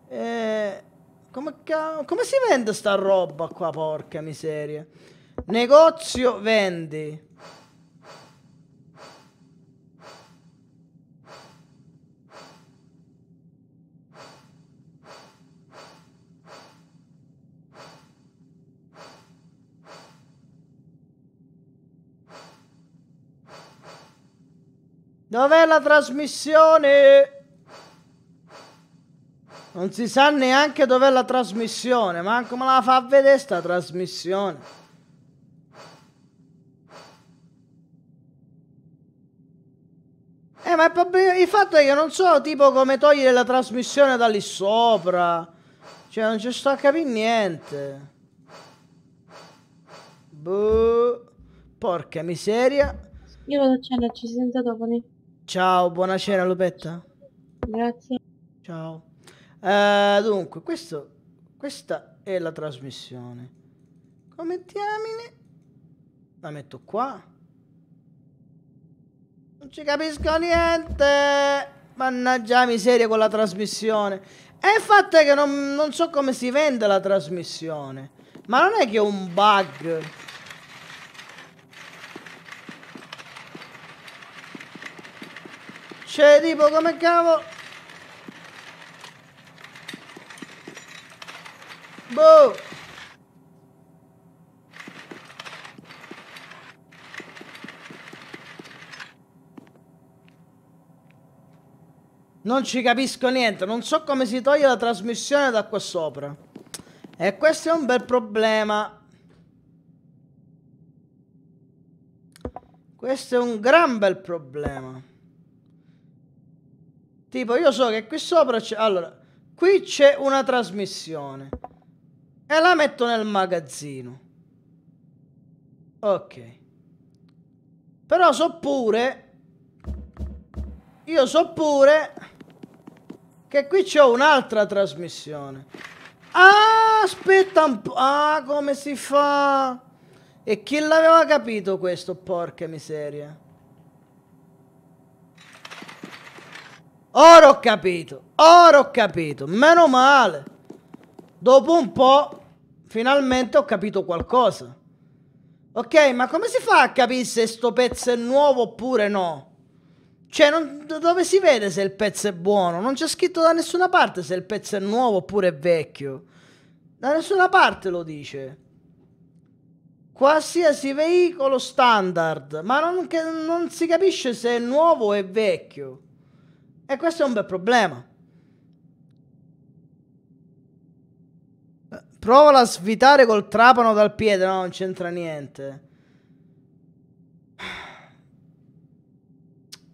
Eh, come, come si vende sta roba qua, porca miseria? Negozio, vendi. Dov'è la trasmissione? Non si sa neanche dov'è la trasmissione, manco me la fa vedere sta trasmissione. Eh, ma il fatto è che non so tipo come togliere la trasmissione da lì sopra. Cioè, non ci sto a capire niente. Boh. Porca miseria. Io vado a cena, ci sentiamo dopo. Ciao, buonasera Lupetta. Grazie. Ciao. Uh, dunque, questo, questa è la trasmissione. Come diamine? La metto qua. Non ci capisco niente. Mannaggia miseria con la trasmissione. E il fatto è che non, non so come si vende la trasmissione. Ma non è che è un bug. C'è tipo come cavo. Boh. Non ci capisco niente, non so come si toglie la trasmissione da qua sopra. E questo è un bel problema. Questo è un gran bel problema. Tipo, io so che qui sopra c'è... Allora, qui c'è una trasmissione. E la metto nel magazzino. Ok. Però so pure... Io so pure... Che qui c'è un'altra trasmissione. Ah, aspetta un po'. Ah, come si fa? E chi l'aveva capito questo, porca miseria? Ora ho capito, ora ho capito, meno male. Dopo un po', finalmente ho capito qualcosa. Ok, ma come si fa a capire se sto pezzo è nuovo oppure no? Cioè, non, dove si vede se il pezzo è buono? Non c'è scritto da nessuna parte se il pezzo è nuovo oppure è vecchio. Da nessuna parte lo dice. Qualsiasi veicolo standard, ma non, che, non si capisce se è nuovo o è vecchio. E questo è un bel problema. Prova a svitare col trapano dal piede, no, non c'entra niente.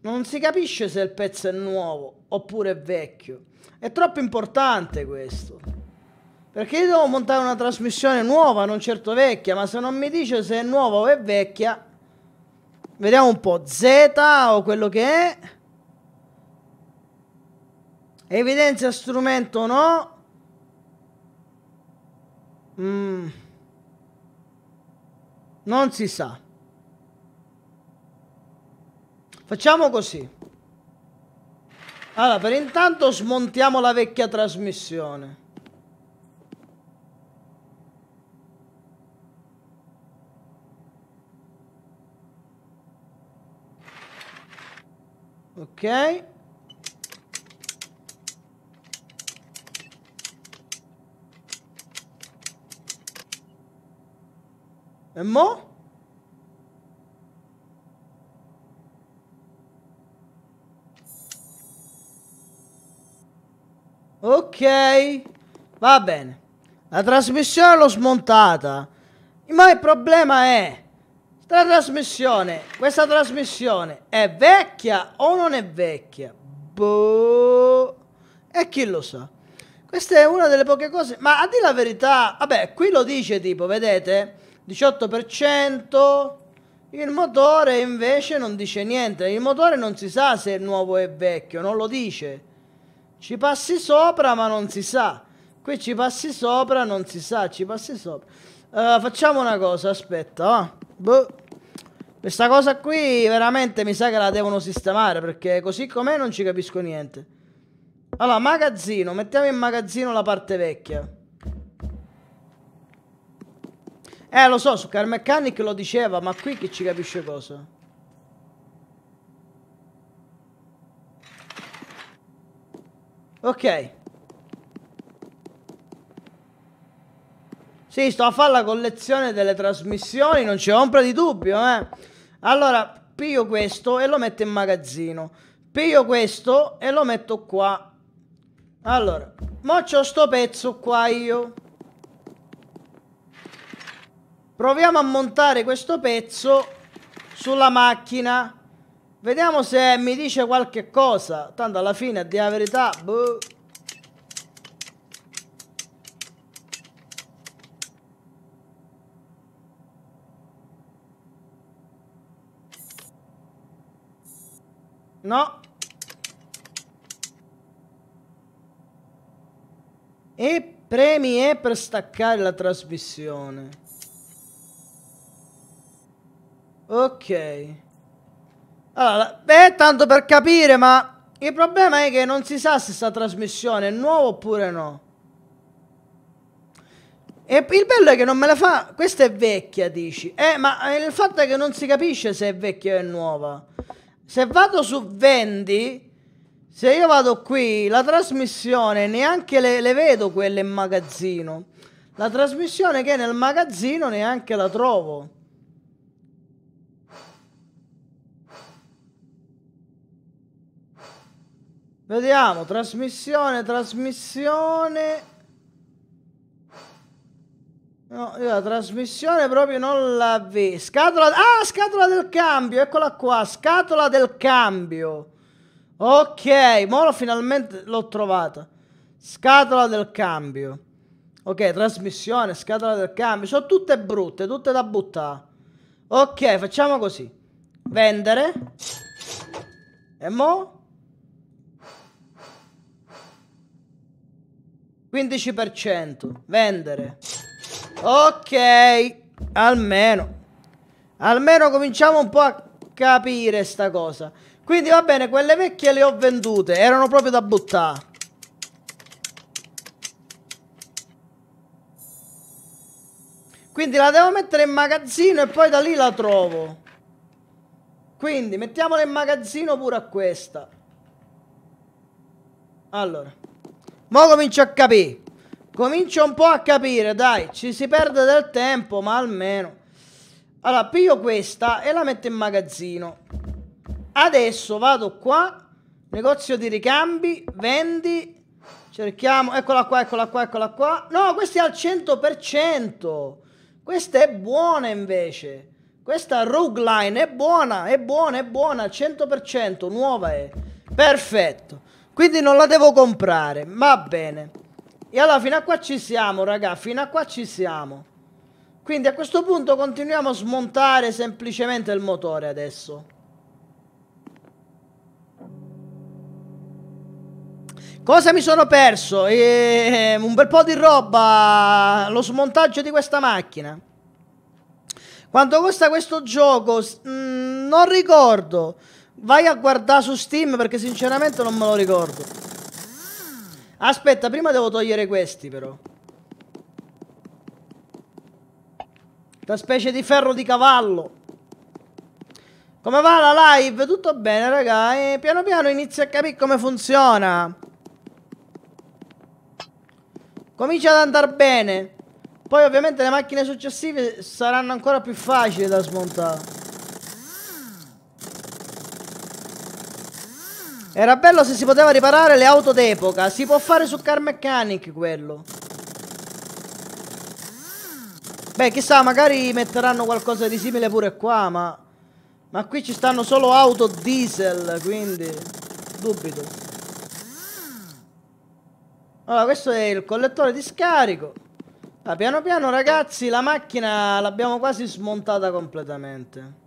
Non si capisce se il pezzo è nuovo oppure è vecchio. È troppo importante questo. Perché io devo montare una trasmissione nuova, non certo vecchia, ma se non mi dice se è nuova o è vecchia... Vediamo un po', Z o quello che è... Evidenza strumento no. Mm. Non si sa. Facciamo così. Allora, per intanto smontiamo la vecchia trasmissione. Ok. E mo? Ok, va bene. La trasmissione l'ho smontata. Ma il problema è... La trasmissione, questa trasmissione è vecchia o non è vecchia? Boh. E chi lo sa? Questa è una delle poche cose... Ma a dire la verità... Vabbè, qui lo dice tipo, vedete? 18%. Il motore invece non dice niente. Il motore non si sa se è nuovo e vecchio, non lo dice. Ci passi sopra, ma non si sa. Qui ci passi sopra, non si sa, ci passi sopra. Uh, facciamo una cosa, aspetta. Boh. Questa cosa qui veramente mi sa che la devono sistemare perché così com'è non ci capisco niente. Allora, magazzino, mettiamo in magazzino la parte vecchia. Eh, lo so, su Car Mechanic lo diceva, ma qui chi ci capisce cosa? Ok. Sì, sto a fare la collezione delle trasmissioni, non c'è ombra di dubbio, eh. Allora, piglio questo e lo metto in magazzino. Piglio questo e lo metto qua. Allora, mo c'ho sto pezzo qua io. Proviamo a montare questo pezzo sulla macchina. Vediamo se mi dice qualche cosa. Tanto alla fine, a dire la verità... Boh. No. E premi E per staccare la trasmissione. Ok. Allora, beh, tanto per capire, ma il problema è che non si sa se sta trasmissione è nuova oppure no. E il bello è che non me la fa... Questa è vecchia, dici. Eh, ma eh, il fatto è che non si capisce se è vecchia o è nuova. Se vado su vendi... Se io vado qui, la trasmissione neanche le, le, vedo quelle in magazzino. La trasmissione che è nel magazzino neanche la trovo. Vediamo, trasmissione, trasmissione. No, io la trasmissione proprio non la vedo. Scatola... Ah, scatola del cambio, eccola qua, scatola del cambio. Ok, ora finalmente l'ho trovata. Scatola del cambio. Ok, trasmissione, scatola del cambio. Sono tutte brutte, tutte da buttare. Ok, facciamo così. Vendere. E mo'? 15%. Vendere. Ok. Almeno. Almeno cominciamo un po' a capire sta cosa. Quindi va bene, quelle vecchie le ho vendute. Erano proprio da buttare. Quindi la devo mettere in magazzino e poi da lì la trovo. Quindi mettiamola in magazzino pure a questa. Allora. Mo comincio a capire. Comincio un po' a capire, dai. Ci si perde del tempo, ma almeno. Allora, piglio questa e la metto in magazzino. Adesso vado qua. Negozio di ricambi. Vendi. Cerchiamo. Eccola qua, eccola qua, eccola qua. No, questa è al 100%. Questa è buona invece. Questa rogueline è buona, è buona, è buona al 100%. Nuova è. Perfetto. Quindi non la devo comprare. Va bene. E allora fino a qua ci siamo, raga. Fino a qua ci siamo. Quindi a questo punto continuiamo a smontare semplicemente il motore adesso. Cosa mi sono perso? Eh, un bel po' di roba. Lo smontaggio di questa macchina. Quanto costa questo gioco? Mm, non ricordo. Vai a guardare su Steam perché sinceramente non me lo ricordo. Aspetta, prima devo togliere questi però. La specie di ferro di cavallo. Come va la live? Tutto bene, raga. E piano piano inizia a capire come funziona. Comincia ad andare bene. Poi ovviamente le macchine successive saranno ancora più facili da smontare. Era bello se si poteva riparare le auto d'epoca. Si può fare su Car Mechanic quello. Beh, chissà, magari metteranno qualcosa di simile pure qua, ma... Ma qui ci stanno solo auto diesel, quindi... Dubito. Allora, questo è il collettore di scarico. Ah, piano piano, ragazzi, la macchina l'abbiamo quasi smontata completamente.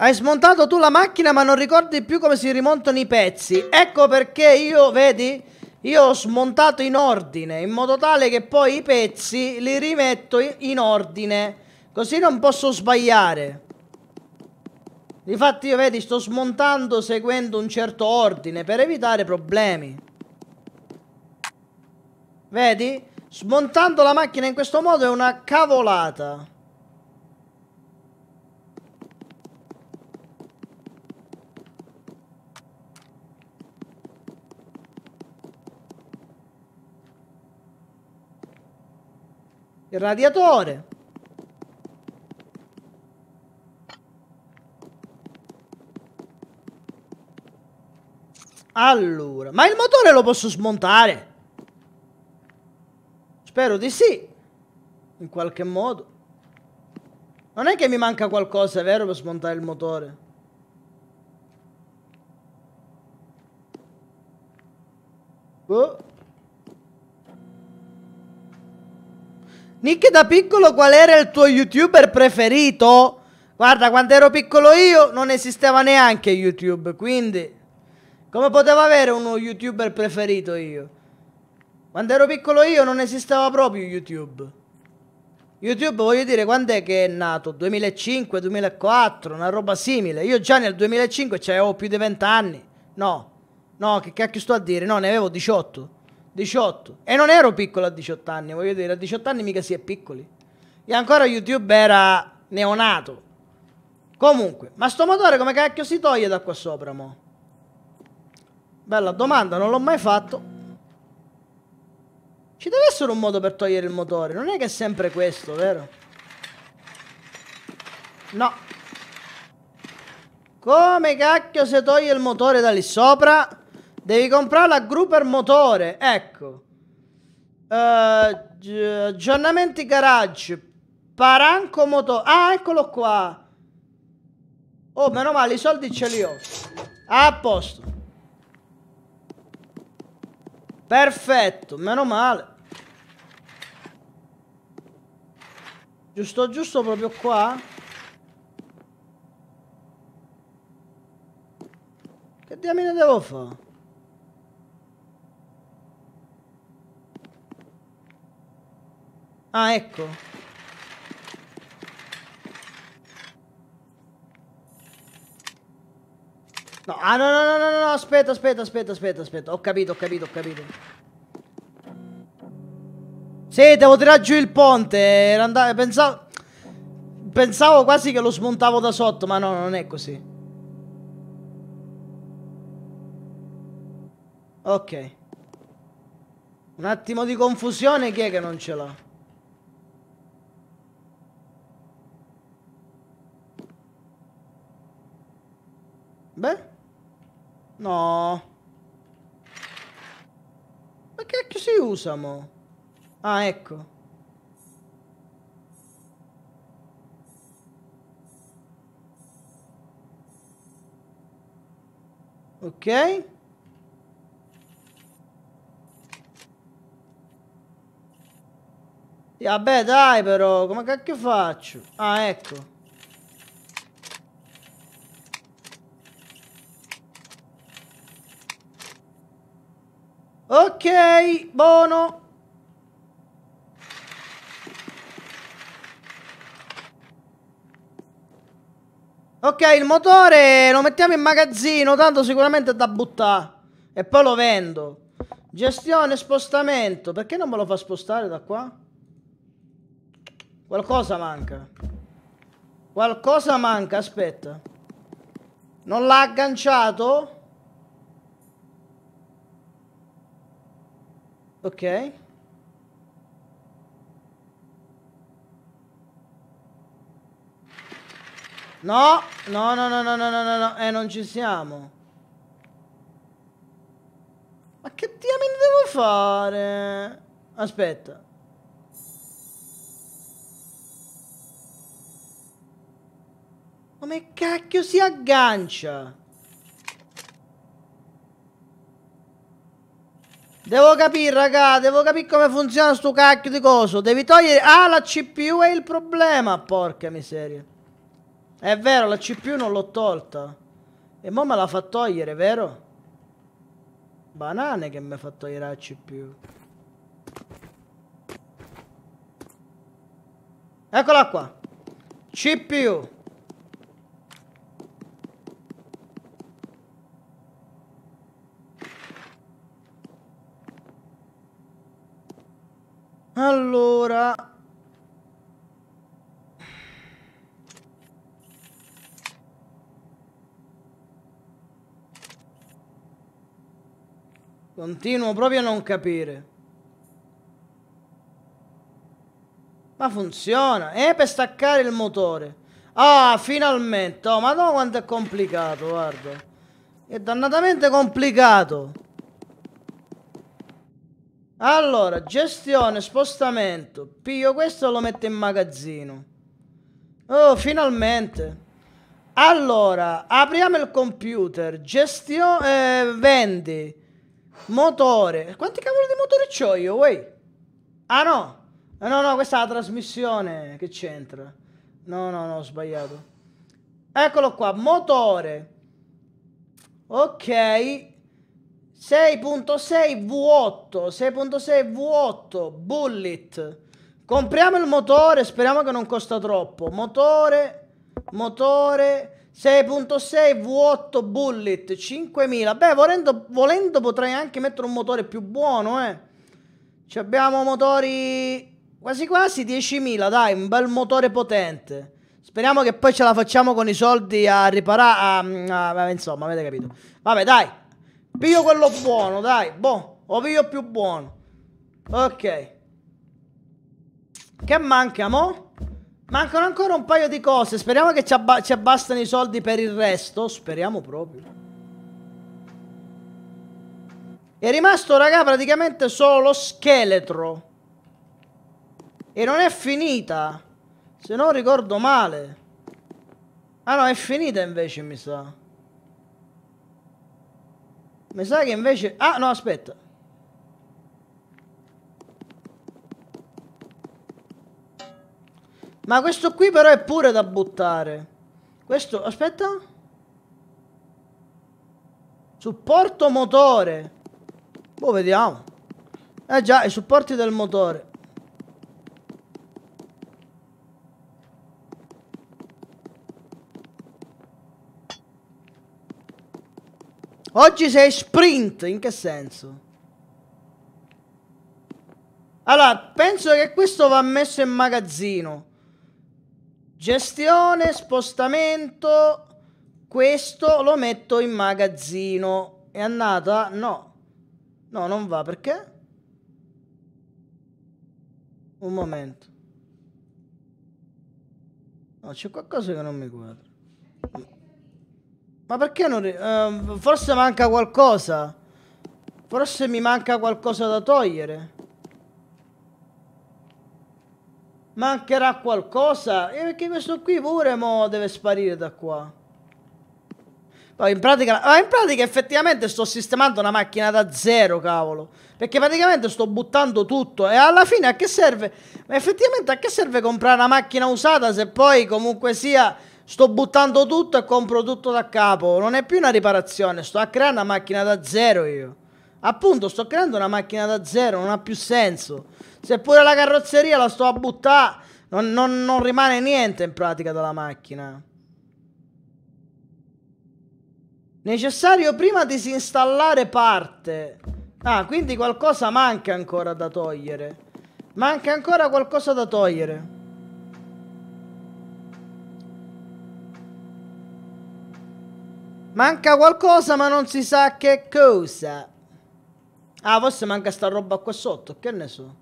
Hai smontato tu la macchina ma non ricordi più come si rimontano i pezzi. Ecco perché io, vedi, io ho smontato in ordine, in modo tale che poi i pezzi li rimetto in ordine. Così non posso sbagliare. Difatti io, vedi, sto smontando seguendo un certo ordine per evitare problemi. Vedi? Smontando la macchina in questo modo è una cavolata. Il radiatore. Allora, ma il motore lo posso smontare? Spero di sì. In qualche modo. Non è che mi manca qualcosa, è vero, per smontare il motore? Oh. Nick da piccolo qual era il tuo youtuber preferito? Guarda, quando ero piccolo io non esisteva neanche YouTube, quindi come potevo avere uno youtuber preferito io? Quando ero piccolo io non esisteva proprio YouTube. YouTube voglio dire quando è che è nato? 2005, 2004, una roba simile. Io già nel 2005 cioè, avevo più di 20 anni. No, no, che cacchio sto a dire? No, ne avevo 18. 18. E non ero piccolo a 18 anni, voglio dire, a 18 anni mica si è piccoli. E ancora YouTube era neonato. Comunque, ma sto motore come cacchio si toglie da qua sopra, mo? Bella domanda, non l'ho mai fatto. Ci deve essere un modo per togliere il motore, non è che è sempre questo, vero? No. Come cacchio si toglie il motore da lì sopra? Devi comprare la gru per motore. Ecco. Uh, aggiornamenti garage. Paranco motore. Ah, eccolo qua. Oh, meno male, i soldi ce li ho. Ah, a posto. Perfetto, meno male. Giusto, giusto proprio qua. Che diamine devo fare? Ah, ecco. No, ah, no, no, no, no, no, aspetta, aspetta, aspetta, aspetta, aspetta. Ho capito, ho capito, ho capito. Sì, devo tirare giù il ponte. Andare, pensavo... Pensavo quasi che lo smontavo da sotto, ma no, non è così. Ok. Un attimo di confusione, chi è che non ce l'ha? Beh. No. Ma che cacchio si usa, mo? Ah, ecco. Ok. Vabbè, dai però, come cacchio faccio? Ah, ecco. Ok, buono. Ok, il motore lo mettiamo in magazzino, tanto sicuramente è da buttare. E poi lo vendo. Gestione, spostamento. Perché non me lo fa spostare da qua? Qualcosa manca. Qualcosa manca, aspetta. Non l'ha agganciato? ok No, no, no, no, no, no, no, no, eh, non ci siamo. Ma che diamine devo fare? Aspetta. Come cacchio si aggancia? Devo capire, raga, devo capire come funziona sto cacchio di coso. Devi togliere... Ah, la CPU è il problema, porca miseria. È vero, la CPU non l'ho tolta. E mo me la fa togliere, vero? Banane che mi fa togliere la CPU. Eccola qua. CPU. Allora... Continuo proprio a non capire. Ma funziona. È per staccare il motore. Ah, finalmente. Oh, madonna quanto è complicato, guarda. È dannatamente complicato. Allora, gestione, spostamento. Piglio questo e lo metto in magazzino. Oh, finalmente. Allora, apriamo il computer. Gestione, eh, vendi. Motore. Quanti cavolo di motore c'ho io, wey? Ah, no. Eh, no, no, questa è la trasmissione. Che c'entra? No, no, no, ho sbagliato. Eccolo qua, motore. Ok, 6.6 V8, 6.6 v Bullet. Compriamo il motore, speriamo che non costa troppo. Motore, motore, 6.6 V8 Bullet, 5000. Beh, volendo, volendo, potrei anche mettere un motore più buono, eh. Ci abbiamo motori quasi quasi 10.000, dai, un bel motore potente. Speriamo che poi ce la facciamo con i soldi a riparare, a, a, a, insomma, avete capito. Vabbè, dai. Piglio quello buono, dai, boh, lo piglio più buono. Ok. Che manca, mo? Mancano ancora un paio di cose. Speriamo che ci, abba ci abbastano i soldi per il resto. Speriamo proprio. È rimasto, raga, praticamente solo lo scheletro. E non è finita. Se non ricordo male. Ah no, è finita invece, mi sa. Mi sa che invece... Ah, no, aspetta. Ma questo qui però è pure da buttare. Questo, aspetta. Supporto motore. Boh, vediamo. Eh già, i supporti del motore. Oggi sei sprint, in che senso? Allora, penso che questo va messo in magazzino. Gestione, spostamento, questo lo metto in magazzino. È andata? No. No, non va, perché? Un momento. No, c'è qualcosa che non mi quadra. Ma perché non... Uh, forse manca qualcosa. Forse mi manca qualcosa da togliere. Mancherà qualcosa? E perché questo qui pure mo deve sparire da qua. Poi in pratica... Ma in pratica effettivamente sto sistemando una macchina da zero, cavolo. Perché praticamente sto buttando tutto. E alla fine a che serve... Ma effettivamente a che serve comprare una macchina usata se poi comunque sia sto buttando tutto e compro tutto da capo. Non è più una riparazione, sto a creare una macchina da zero io. Appunto, sto creando una macchina da zero, non ha più senso. Seppure la carrozzeria la sto a buttare, non, non, non rimane niente in pratica dalla macchina. Necessario prima disinstallare parte. Ah, quindi qualcosa manca ancora da togliere. Manca ancora qualcosa da togliere. Manca qualcosa ma non si sa che cosa. Ah, forse manca sta roba qua sotto, che ne so.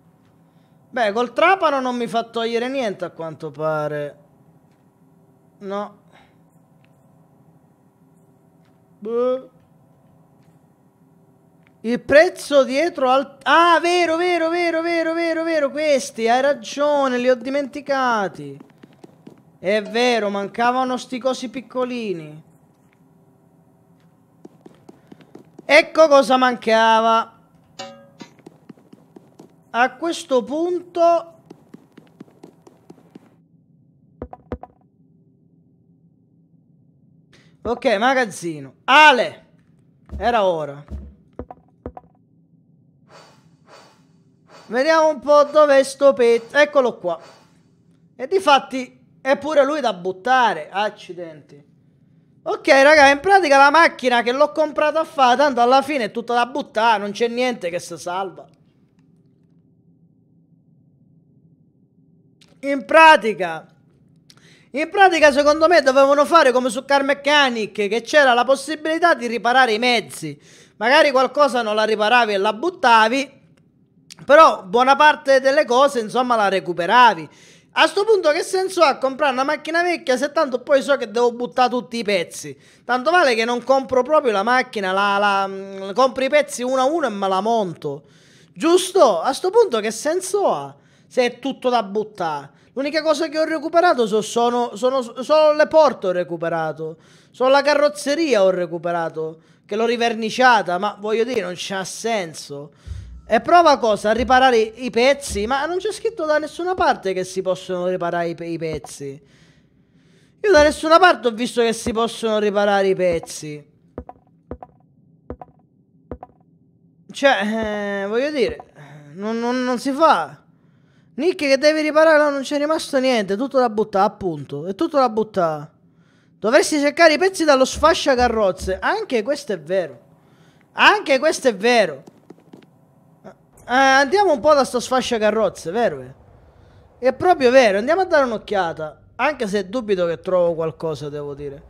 Beh, col trapano non mi fa togliere niente a quanto pare. No. Buh. Il prezzo dietro al... Ah, vero, vero, vero, vero, vero, vero, questi, hai ragione, li ho dimenticati. È vero, mancavano sti cosi piccolini. Ecco cosa mancava. A questo punto... Ok, magazzino. Ale! Era ora. Vediamo un po' dove è sto pezzo. Eccolo qua. E difatti è pure lui da buttare. Accidenti. Ok raga, in pratica la macchina che l'ho comprata a fare, tanto alla fine è tutta da buttare, non c'è niente che si salva. In pratica, in pratica secondo me dovevano fare come su Car Mechanic, che c'era la possibilità di riparare i mezzi. Magari qualcosa non la riparavi e la buttavi, però buona parte delle cose insomma la recuperavi. A sto punto che senso ha comprare una macchina vecchia se tanto poi so che devo buttare tutti i pezzi? Tanto vale che non compro proprio la macchina, la, la, mm, compro i pezzi uno a uno e me la monto. Giusto? A sto punto che senso ha se è tutto da buttare? L'unica cosa che ho recuperato so, sono, sono, sono le porte ho recuperato, solo la carrozzeria ho recuperato, che l'ho riverniciata, ma voglio dire non c'ha senso. E prova cosa? A riparare i pezzi? Ma non c'è scritto da nessuna parte che si possono riparare i, i pezzi. Io da nessuna parte ho visto che si possono riparare i pezzi. Cioè, eh, voglio dire, non, non, non, si fa. Nick che devi riparare, no, non c'è rimasto niente, tutto da buttare, appunto. È tutto da buttare. Dovresti cercare i pezzi dallo sfascia carrozze. Anche questo è vero. Anche questo è vero. Eh, andiamo un po' da sto sfascia carrozze, vero? È proprio vero, andiamo a dare un'occhiata. Anche se dubito che trovo qualcosa, devo dire.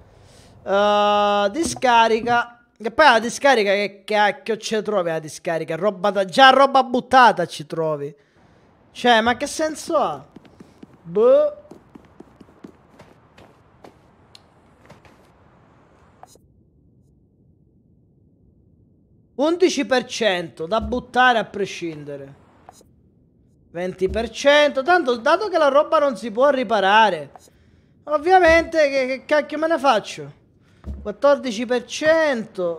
Uh, discarica. Che poi la discarica che cacchio ci trovi la discarica? Roba da, già roba buttata ci trovi. Cioè, ma che senso ha? Boh. 11% da buttare a prescindere. 20%, tanto dato che la roba non si può riparare. Ovviamente che, che cacchio me ne faccio? 14%.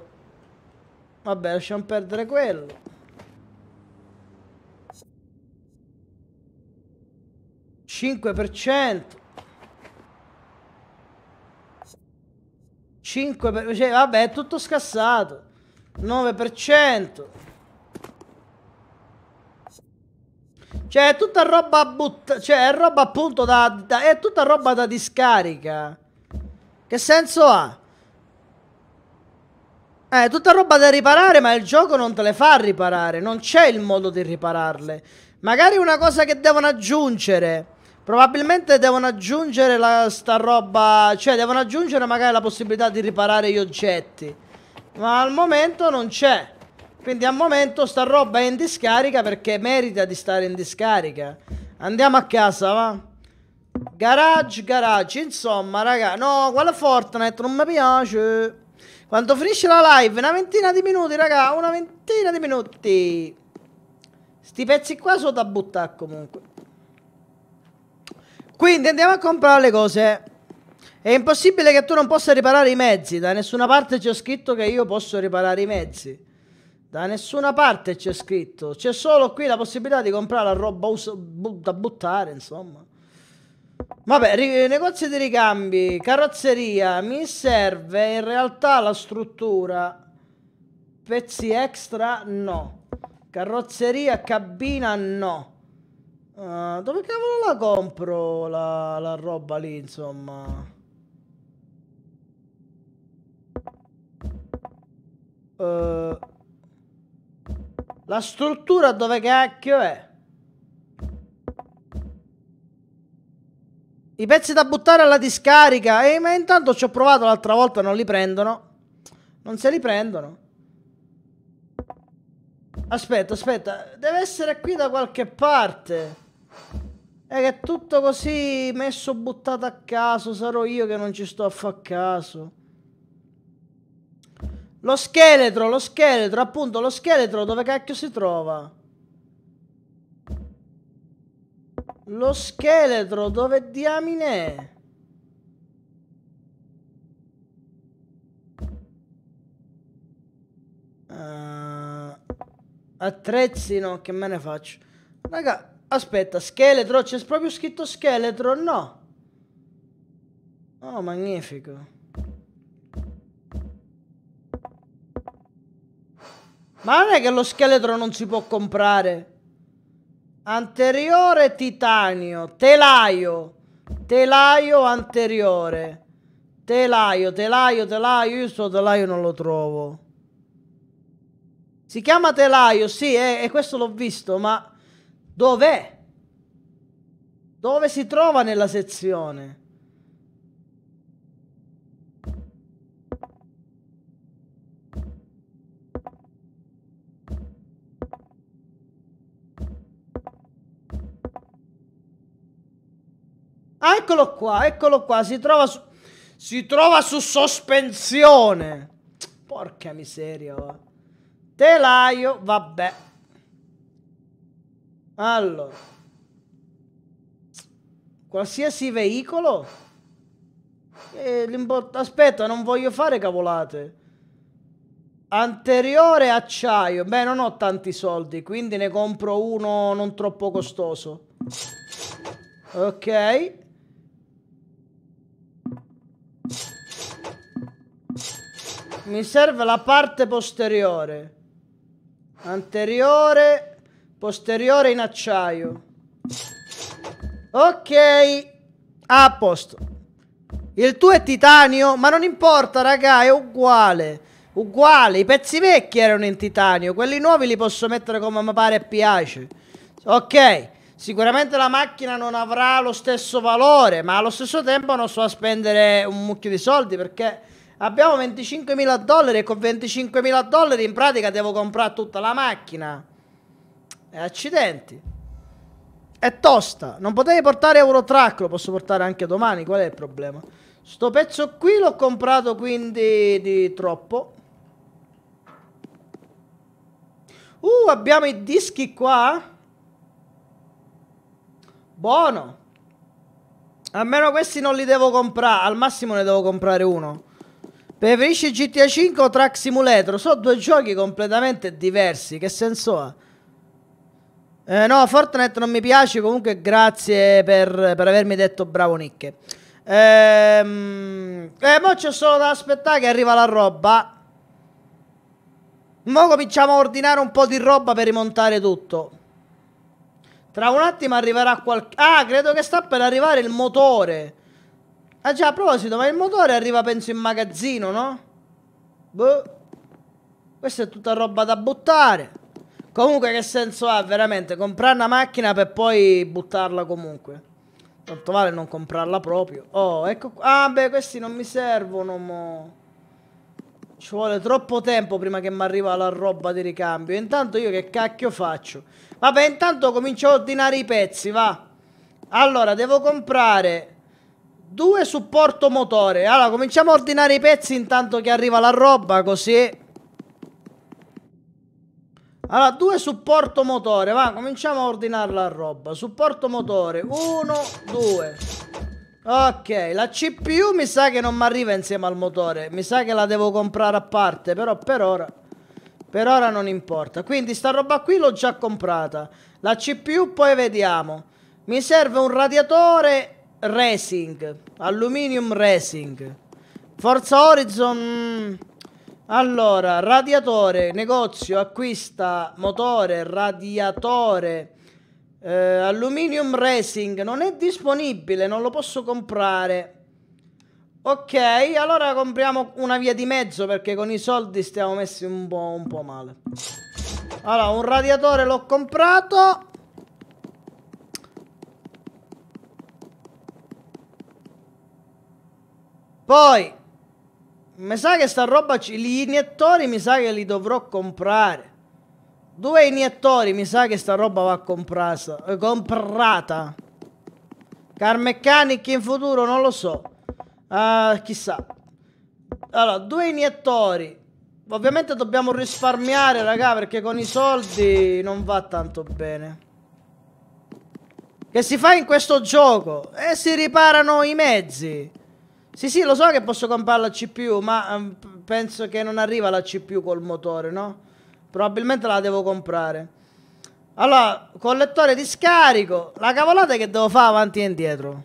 Vabbè, lasciamo perdere quello. Cinque per cento. 5 per... Cioè, vabbè, è tutto scassato. 9%. Cioè, è tutta roba butta... Cioè, è roba appunto da, da... È tutta roba da discarica. Che senso ha? Eh, è tutta roba da riparare, ma il gioco non te le fa riparare. Non c'è il modo di ripararle. Magari una cosa che devono aggiungere. Probabilmente devono aggiungere la, sta roba... Cioè, devono aggiungere magari la possibilità di riparare gli oggetti ma al momento non c'è. Quindi al momento sta roba è in discarica perché merita di stare in discarica. Andiamo a casa, va? Garage, garage, insomma, raga. No, quella Fortnite non mi piace. Quando finisce la live, una ventina di minuti, raga, una ventina di minuti. Sti pezzi qua sono da buttare comunque. Quindi andiamo a comprare le cose. È impossibile che tu non possa riparare i mezzi. Da nessuna parte c'è scritto che io posso riparare i mezzi. Da nessuna parte c'è scritto. C'è solo qui la possibilità di comprare la roba bu da buttare, insomma. Vabbè, negozi di ricambi, carrozzeria. Mi serve in realtà la struttura. Pezzi extra? No. Carrozzeria, cabina? No. Uh, dove cavolo la compro la, la roba lì, insomma? Uh, la struttura dove cacchio è? I pezzi da buttare alla discarica. eh, ma intanto ci ho provato l'altra volta, non li prendono. Non se li prendono. Aspetta, aspetta. Deve essere qui da qualche parte. È che è tutto così messo buttato a caso. Sarò io che non ci sto a far caso. Lo scheletro, lo scheletro, appunto, lo scheletro dove cacchio si trova? Lo scheletro dove diamine è? Uh, attrezzi no, che me ne faccio? Raga, aspetta, scheletro, c'è proprio scritto scheletro? No. Oh, magnifico. Ma non è che lo scheletro non si può comprare. Anteriore titanio, telaio, telaio anteriore. Telaio, telaio, telaio, io sto telaio non lo trovo. Si chiama telaio, sì, e, eh, e questo l'ho visto, ma dov'è? Dove si trova nella sezione? Eccolo qua, eccolo qua, si trova su, si trova su sospensione. Porca miseria, oh. Telaio, vabbè. Allora. Qualsiasi veicolo. Eh, Aspetta, non voglio fare cavolate. Anteriore acciaio. Beh, non ho tanti soldi, quindi ne compro uno non troppo costoso. Ok. Mi serve la parte posteriore. Anteriore, posteriore in acciaio. Ok. A posto. Il tuo è titanio, ma non importa, raga, è uguale. Uguale, i pezzi vecchi erano in titanio, quelli nuovi li posso mettere come mi pare e piace. Ok, sicuramente la macchina non avrà lo stesso valore, ma allo stesso tempo non so a spendere un mucchio di soldi perché Abbiamo 25.000 dollari e con 25.000 dollari in pratica devo comprare tutta la macchina. E accidenti. È tosta. Non potevi portare Eurotrack, lo posso portare anche domani, qual è il problema? Sto pezzo qui l'ho comprato quindi di troppo. Uh, abbiamo i dischi qua. Buono. Almeno questi non li devo comprare, al massimo ne devo comprare uno. Preferisci GTA 5 o Track Simulator? Sono due giochi completamente diversi, che senso ha? Eh, no, Fortnite non mi piace, comunque grazie per, per avermi detto bravo Nick. Ehm, eh, mo c'è solo da aspettare che arriva la roba. Mo cominciamo a ordinare un po' di roba per rimontare tutto. Tra un attimo arriverà qualche... Ah, credo che sta per arrivare il motore. Ah già, a proposito, ma il motore arriva penso in magazzino, no? Boh. Questa è tutta roba da buttare. Comunque che senso ha veramente comprare una macchina per poi buttarla comunque? Tanto vale non comprarla proprio. Oh, ecco qua. Ah, beh, questi non mi servono, mo. Ci vuole troppo tempo prima che mi arriva la roba di ricambio. Intanto io che cacchio faccio? Vabbè, intanto comincio a ordinare i pezzi, va. Allora, devo comprare Due supporto motore. Allora, cominciamo a ordinare i pezzi intanto che arriva la roba, così... Allora, due supporto motore, va, cominciamo a ordinare la roba. Supporto motore, uno, due. Ok, la CPU mi sa che non mi arriva insieme al motore. Mi sa che la devo comprare a parte, però per ora... Per ora non importa. Quindi sta roba qui l'ho già comprata. La CPU poi vediamo. Mi serve un radiatore Racing, Aluminium Racing, Forza Horizon... Mm, allora, radiatore, negozio, acquista, motore, radiatore, eh, Aluminium Racing, non è disponibile, non lo posso comprare. Ok, allora compriamo una via di mezzo perché con i soldi stiamo messi un po', un po male. Allora, un radiatore l'ho comprato. Poi, mi sa che sta roba, gli iniettori mi sa che li dovrò comprare. Due iniettori, mi sa che sta roba va comprata. Eh, comprata. Carmeccanic in futuro, non lo so. Uh, chissà. Allora, due iniettori. Ovviamente dobbiamo risparmiare, raga, perché con i soldi non va tanto bene. Che si fa in questo gioco? E eh, si riparano i mezzi. Sì, sì, lo so che posso comprare la CPU, ma um, penso che non arriva la CPU col motore, no? Probabilmente la devo comprare. Allora, collettore di scarico. La cavolata che devo fare avanti e indietro.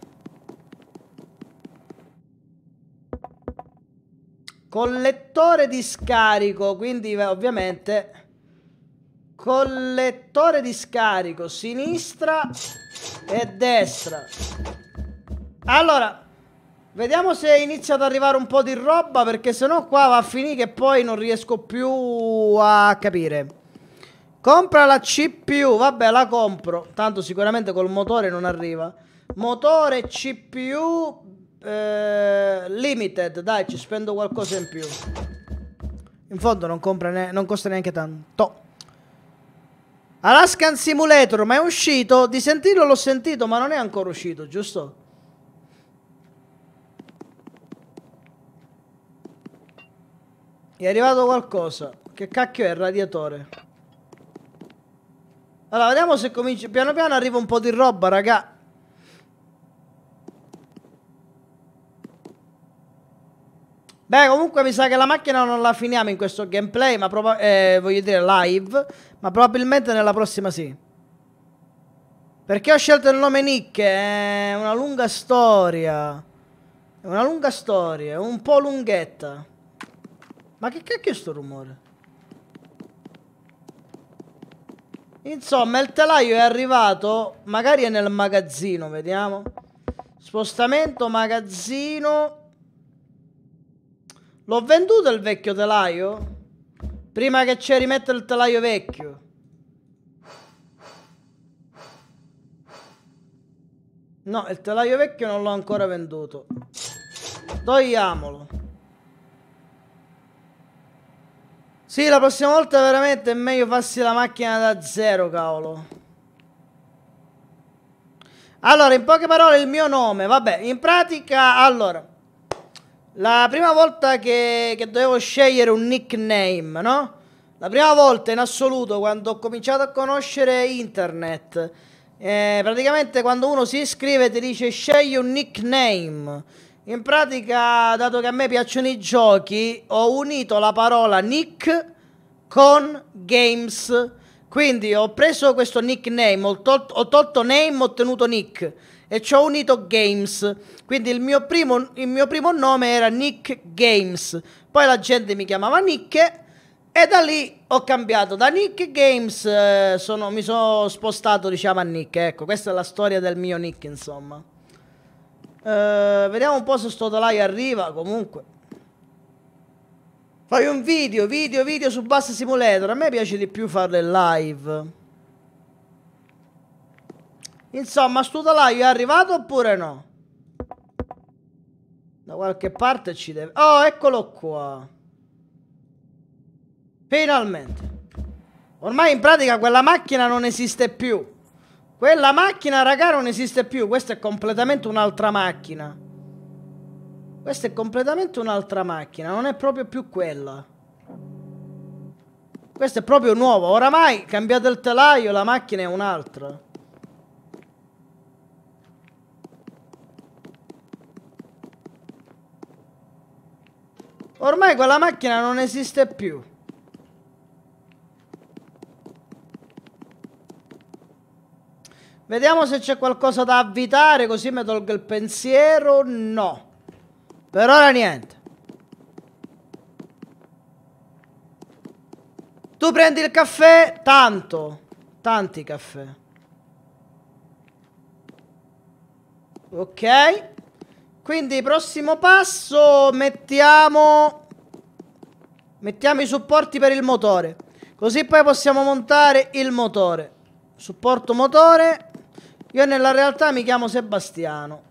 Collettore di scarico, quindi ovviamente... Collettore di scarico, sinistra e destra. Allora, Vediamo se inizia ad arrivare un po' di roba perché sennò qua va a finire che poi non riesco più a capire. Compra la CPU, vabbè la compro, tanto sicuramente col motore non arriva. Motore CPU eh, limited, dai ci spendo qualcosa in più. In fondo non, non costa neanche tanto. Alaskan Simulator, ma è uscito? Di sentirlo l'ho sentito, ma non è ancora uscito, giusto? Mi È arrivato qualcosa. Che cacchio è il radiatore? Allora, vediamo se comincia... Piano piano arriva un po' di roba, raga. Beh, comunque mi sa che la macchina non la finiamo in questo gameplay, ma eh, voglio dire live, ma probabilmente nella prossima sì. Perché ho scelto il nome Nick? È una lunga storia. È una lunga storia, un po' lunghetta. Ma che cacchio è sto rumore? Insomma, il telaio è arrivato, magari è nel magazzino, vediamo. Spostamento, magazzino. L'ho venduto il vecchio telaio? Prima che ci rimetto il telaio vecchio. No, il telaio vecchio non l'ho ancora venduto. Togliamolo. Sì, la prossima volta veramente è meglio farsi la macchina da zero, cavolo. Allora, in poche parole il mio nome, vabbè, in pratica, allora, la prima volta che, che dovevo scegliere un nickname, no? La prima volta in assoluto quando ho cominciato a conoscere internet, eh, praticamente quando uno si iscrive ti dice scegli un nickname. In pratica, dato che a me piacciono i giochi, ho unito la parola nick con games. Quindi ho preso questo nickname, ho, tol ho tolto name, ho ottenuto nick e ci ho unito games. Quindi il mio, primo, il mio primo nome era Nick Games. Poi la gente mi chiamava Nick e da lì ho cambiato da Nick Games, eh, sono, mi sono spostato diciamo a Nick, ecco, questa è la storia del mio Nick insomma. Eh, vediamo un po' se sto Dalai arriva comunque. Fai un video, video, video su Bass Simulator. A me piace di più farle live. Insomma, sto Dalai è arrivato oppure no? Da qualche parte ci deve... Oh, eccolo qua. Finalmente. Ormai in pratica quella macchina non esiste più. Quella macchina, raga, non esiste più. Questa è completamente un'altra macchina. Questa è completamente un'altra macchina. Non è proprio più quella. Questa è proprio nuova. Oramai, cambiate il telaio, la macchina è un'altra. Ormai quella macchina non esiste più. Vediamo se c'è qualcosa da avvitare così mi tolgo il pensiero. No. Per ora niente. Tu prendi il caffè? Tanto. Tanti caffè. Ok. Quindi prossimo passo mettiamo... Mettiamo i supporti per il motore. Così poi possiamo montare il motore. Supporto motore. Io nella realtà mi chiamo Sebastiano.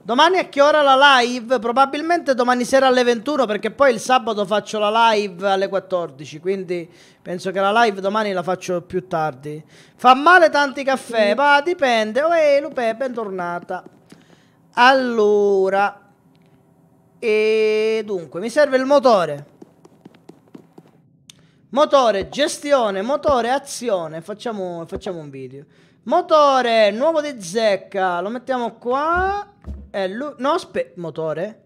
Domani a che ora la live? Probabilmente domani sera alle 21 perché poi il sabato faccio la live alle 14, quindi penso che la live domani la faccio più tardi. Fa male tanti caffè? Ma mm. dipende. Oh, ehi, Lupe, bentornata. Allora, e dunque, mi serve il motore. Motore, gestione, motore, azione. Facciamo, facciamo un video. Motore, nuovo di zecca. Lo mettiamo qua. Eh, no, aspetta. Motore?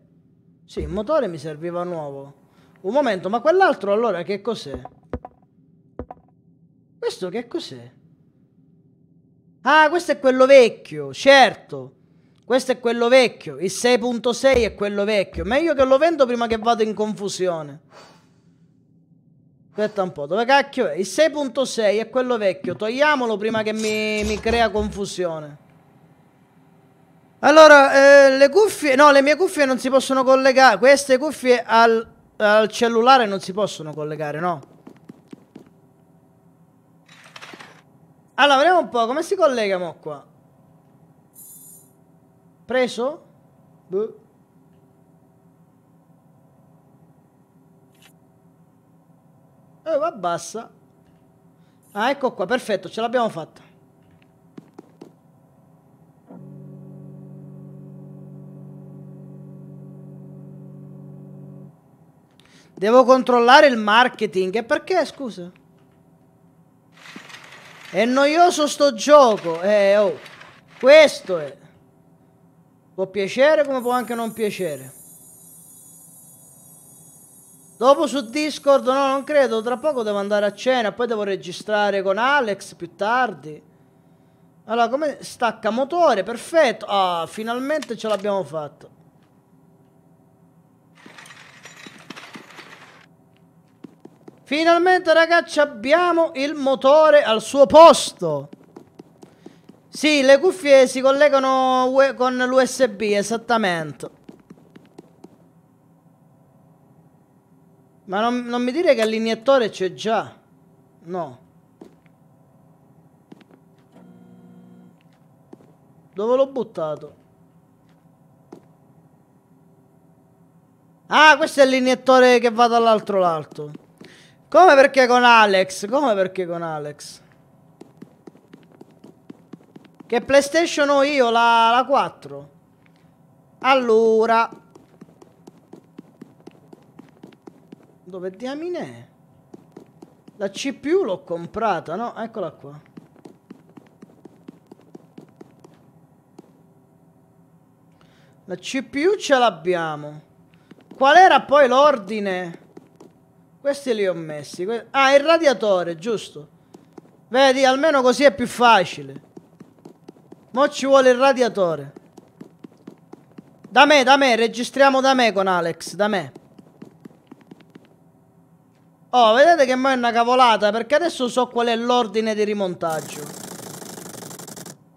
Sì, motore mi serviva nuovo. Un momento, ma quell'altro allora che cos'è? Questo che cos'è? Ah, questo è quello vecchio, certo. Questo è quello vecchio. Il 6.6 è quello vecchio. Meglio che lo vendo prima che vado in confusione. Aspetta un po', dove cacchio è? Il 6.6 è quello vecchio, togliamolo prima che mi, mi crea confusione. Allora, eh, le cuffie... No, le mie cuffie non si possono collegare. Queste cuffie al, al cellulare non si possono collegare, no? Allora, vediamo un po', come si collega mo qua? Preso? Buh. Eh, va bassa. Ah, ecco qua, perfetto, ce l'abbiamo fatta. Devo controllare il marketing. E perché, scusa? È noioso sto gioco. Eh, oh. Questo è. Può piacere come può anche non piacere. Dopo su Discord, no, non credo. Tra poco devo andare a cena. Poi devo registrare con Alex più tardi. Allora, come stacca motore? Perfetto. Ah, finalmente ce l'abbiamo fatto. Finalmente, ragazzi, abbiamo il motore al suo posto. Sì, le cuffie si collegano con l'USB, esattamente. Ma non, non mi dire che all'iniettore c'è già. No. Dove l'ho buttato? Ah, questo è l'iniettore che va dall'altro lato. Come perché con Alex? Come perché con Alex? Che PlayStation ho io? La, la 4? Allora... Dove diamine è? La CPU l'ho comprata, no? Eccola qua. La CPU ce l'abbiamo. Qual era poi l'ordine? Questi li ho messi. ah, il radiatore, giusto. Vedi, almeno così è più facile. Mo ci vuole il radiatore. Da me, da me, registriamo da me con Alex, da me. Oh, vedete che mai è una cavolata, perché adesso so qual è l'ordine di rimontaggio.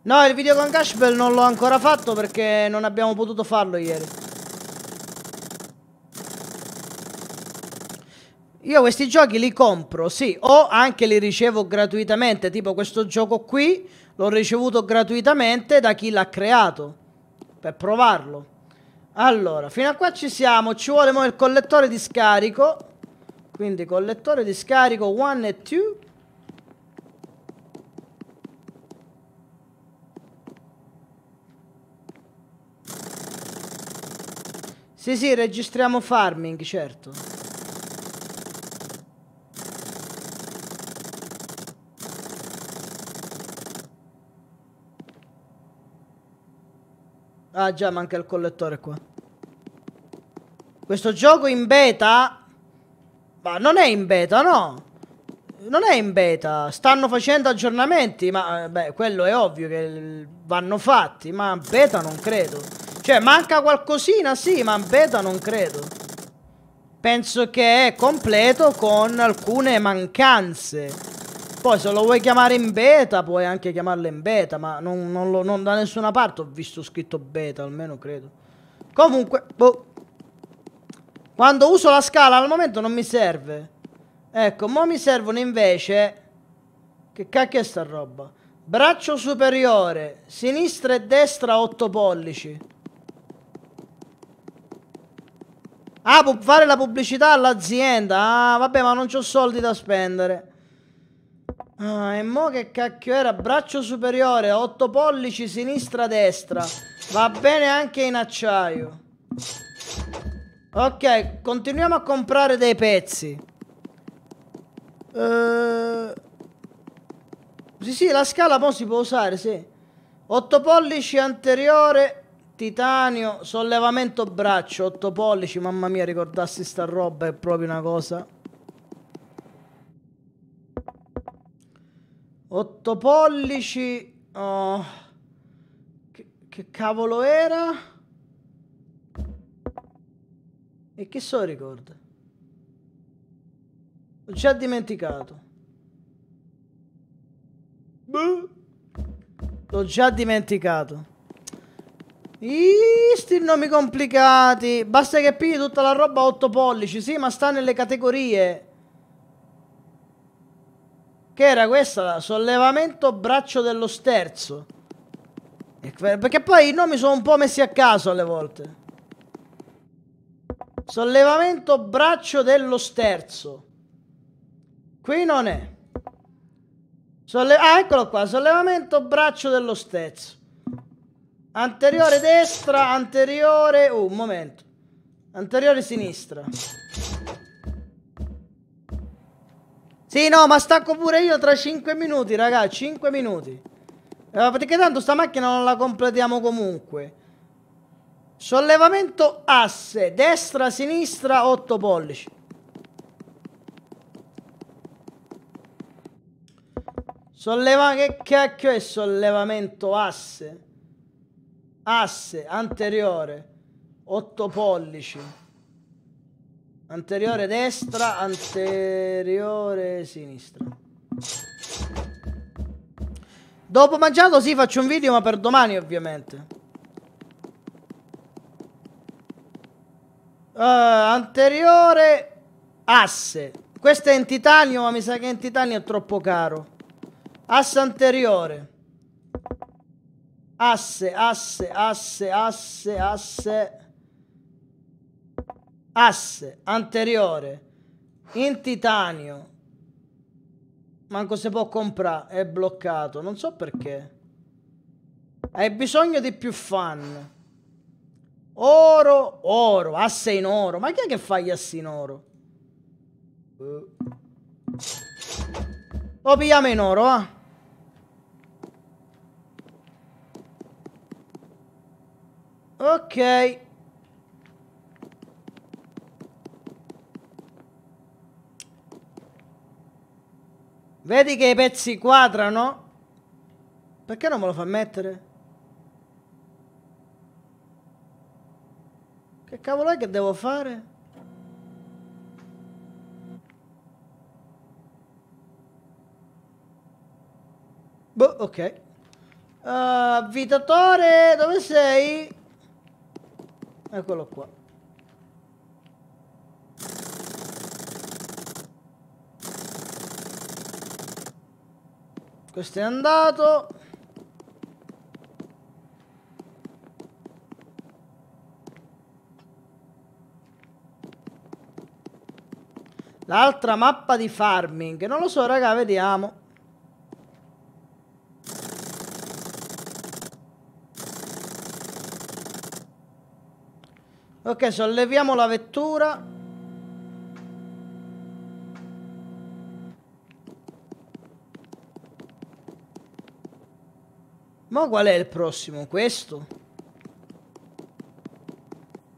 No, il video con Cashbell non l'ho ancora fatto perché non abbiamo potuto farlo ieri. Io questi giochi li compro, sì, o anche li ricevo gratuitamente, tipo questo gioco qui l'ho ricevuto gratuitamente da chi l'ha creato, per provarlo. Allora, fino a qua ci siamo, ci vuole mo il collettore di scarico quindi collettore di scarico 1 e 2 Sì, sì, registriamo farming, certo. Ah già, manca il collettore qua. Questo gioco in beta ma non è in beta, no? Non è in beta. Stanno facendo aggiornamenti, ma eh, beh, quello è ovvio che vanno fatti, ma beta non credo. Cioè, manca qualcosina, sì, ma beta non credo. Penso che è completo con alcune mancanze. Poi se lo vuoi chiamare in beta, puoi anche chiamarlo in beta, ma non, non, lo, non da nessuna parte ho visto scritto beta, almeno credo. Comunque, boh. Quando uso la scala al momento non mi serve. Ecco, mo mi servono invece... Che cacchio è sta roba? Braccio superiore, sinistra e destra 8 pollici. Ah, può fare la pubblicità all'azienda. Ah, vabbè, ma non ho soldi da spendere. Ah, e mo che cacchio era? Braccio superiore, 8 pollici, sinistra, destra. Va bene anche in acciaio. Ok, continuiamo a comprare dei pezzi. Uh... Sì, sì, la scala poi si può usare, sì. 8 pollici anteriore, titanio, sollevamento braccio, 8 pollici. Mamma mia, ricordassi sta roba, è proprio una cosa. 8 pollici... Oh. Che, che cavolo era? E chi so ricorda? Ho già dimenticato. Buh. L'ho già dimenticato. Iii, sti nomi complicati. Basta che pigli tutta la roba a 8 pollici. Sì, ma sta nelle categorie. Che era questa? Sollevamento braccio dello sterzo. Perché poi i nomi sono un po' messi a caso alle volte. Sollevamento braccio dello sterzo. Qui non è. Solle- ah, eccolo qua. Sollevamento braccio dello sterzo. Anteriore destra, anteriore... Oh, un momento. Anteriore sinistra. Sì, no, ma stacco pure io tra 5 minuti, ragazzi. 5 minuti. Eh, perché tanto sta macchina non la completiamo comunque. Sollevamento asse, destra, sinistra, 8 pollici. Solleva che cacchio è sollevamento asse? Asse anteriore 8 pollici. Anteriore destra, anteriore sinistra. Dopo mangiato sì faccio un video ma per domani ovviamente. Uh, anteriore asse. Questo è in titanio, ma mi sa che in titanio è troppo caro. Asse anteriore. Asse, asse, asse, asse, asse. Asse anteriore. In titanio. Manco se può comprare. È bloccato. Non so perché. Hai bisogno di più fan. Oro, oro, asse in oro. Ma chi è che fa gli assi in oro? Lo pigliamo in oro, va. Eh? Ok. Vedi che i pezzi quadrano? Perché non me lo fa mettere? Che cavolo è che devo fare? Boh, ok. Uh, Vitatore, dove sei? Eccolo qua. Questo è andato. L'altra mappa di farming. Non lo so, raga, vediamo. Ok, solleviamo la vettura. Ma qual è il prossimo? Questo?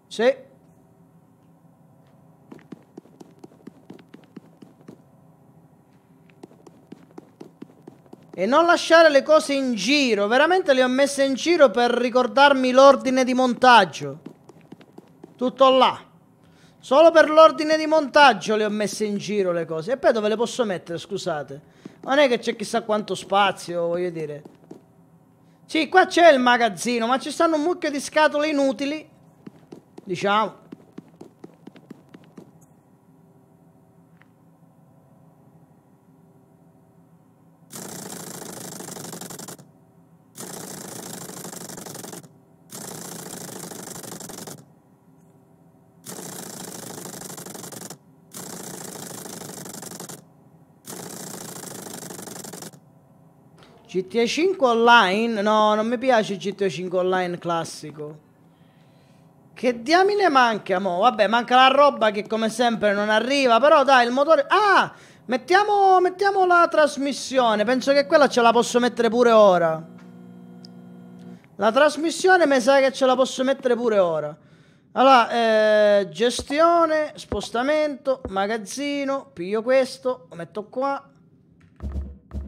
Sì. E non lasciare le cose in giro. Veramente le ho messe in giro per ricordarmi l'ordine di montaggio. Tutto là. Solo per l'ordine di montaggio le ho messe in giro le cose. E poi dove le posso mettere, scusate? Non è che c'è chissà quanto spazio, voglio dire. Sì, qua c'è il magazzino, ma ci stanno un mucchio di scatole inutili. Diciamo. GTA 5 online? No, non mi piace GTA 5 online classico. Che diamine manca, mo? Vabbè, manca la roba che come sempre non arriva, però dai, il motore... Ah! Mettiamo, mettiamo la trasmissione, penso che quella ce la posso mettere pure ora. La trasmissione mi sa che ce la posso mettere pure ora. Allora, eh, gestione, spostamento, magazzino, piglio questo, lo metto qua.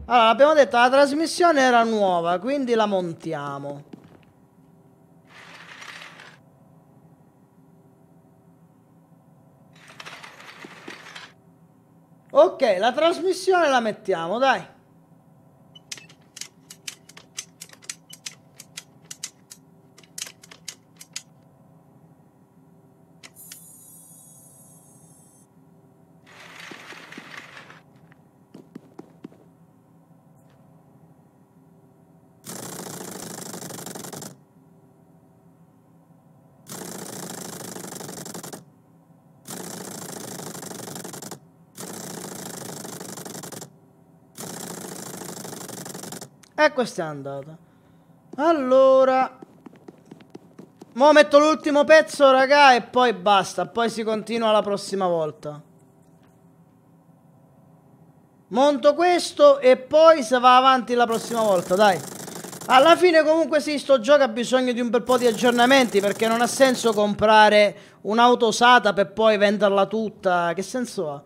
Allora, abbiamo detto la trasmissione era nuova, quindi la montiamo. Ok, la trasmissione la mettiamo, dai. questa è andata. Allora... Mo metto l'ultimo pezzo, raga, e poi basta. Poi si continua la prossima volta. Monto questo e poi si va avanti la prossima volta, dai. Alla fine comunque sì, sto gioco ha bisogno di un bel po' di aggiornamenti perché non ha senso comprare un'auto usata per poi venderla tutta. Che senso ha?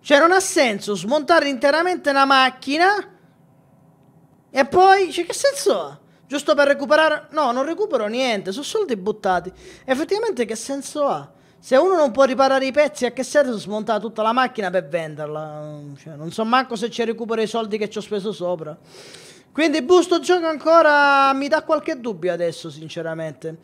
Cioè non ha senso smontare interamente una macchina e poi, cioè, che senso ha? Giusto per recuperare? No, non recupero niente, sono soldi buttati. Effettivamente che senso ha? Se uno non può riparare i pezzi, a che serve smontare tutta la macchina per venderla? Mm, cioè, non so manco se ci recupero i soldi che ci ho speso sopra. Quindi busto gioco ancora mi dà qualche dubbio adesso, sinceramente.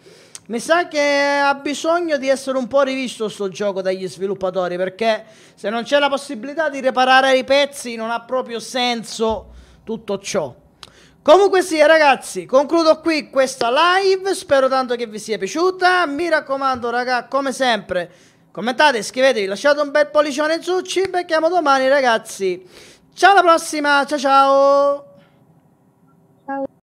Mi sa che ha bisogno di essere un po' rivisto sto gioco dagli sviluppatori, perché se non c'è la possibilità di riparare i pezzi non ha proprio senso tutto ciò. Comunque sì ragazzi, concludo qui questa live, spero tanto che vi sia piaciuta, mi raccomando raga, come sempre, commentate, iscrivetevi, lasciate un bel pollicione in su, ci becchiamo domani ragazzi, ciao alla prossima, ciao ciao!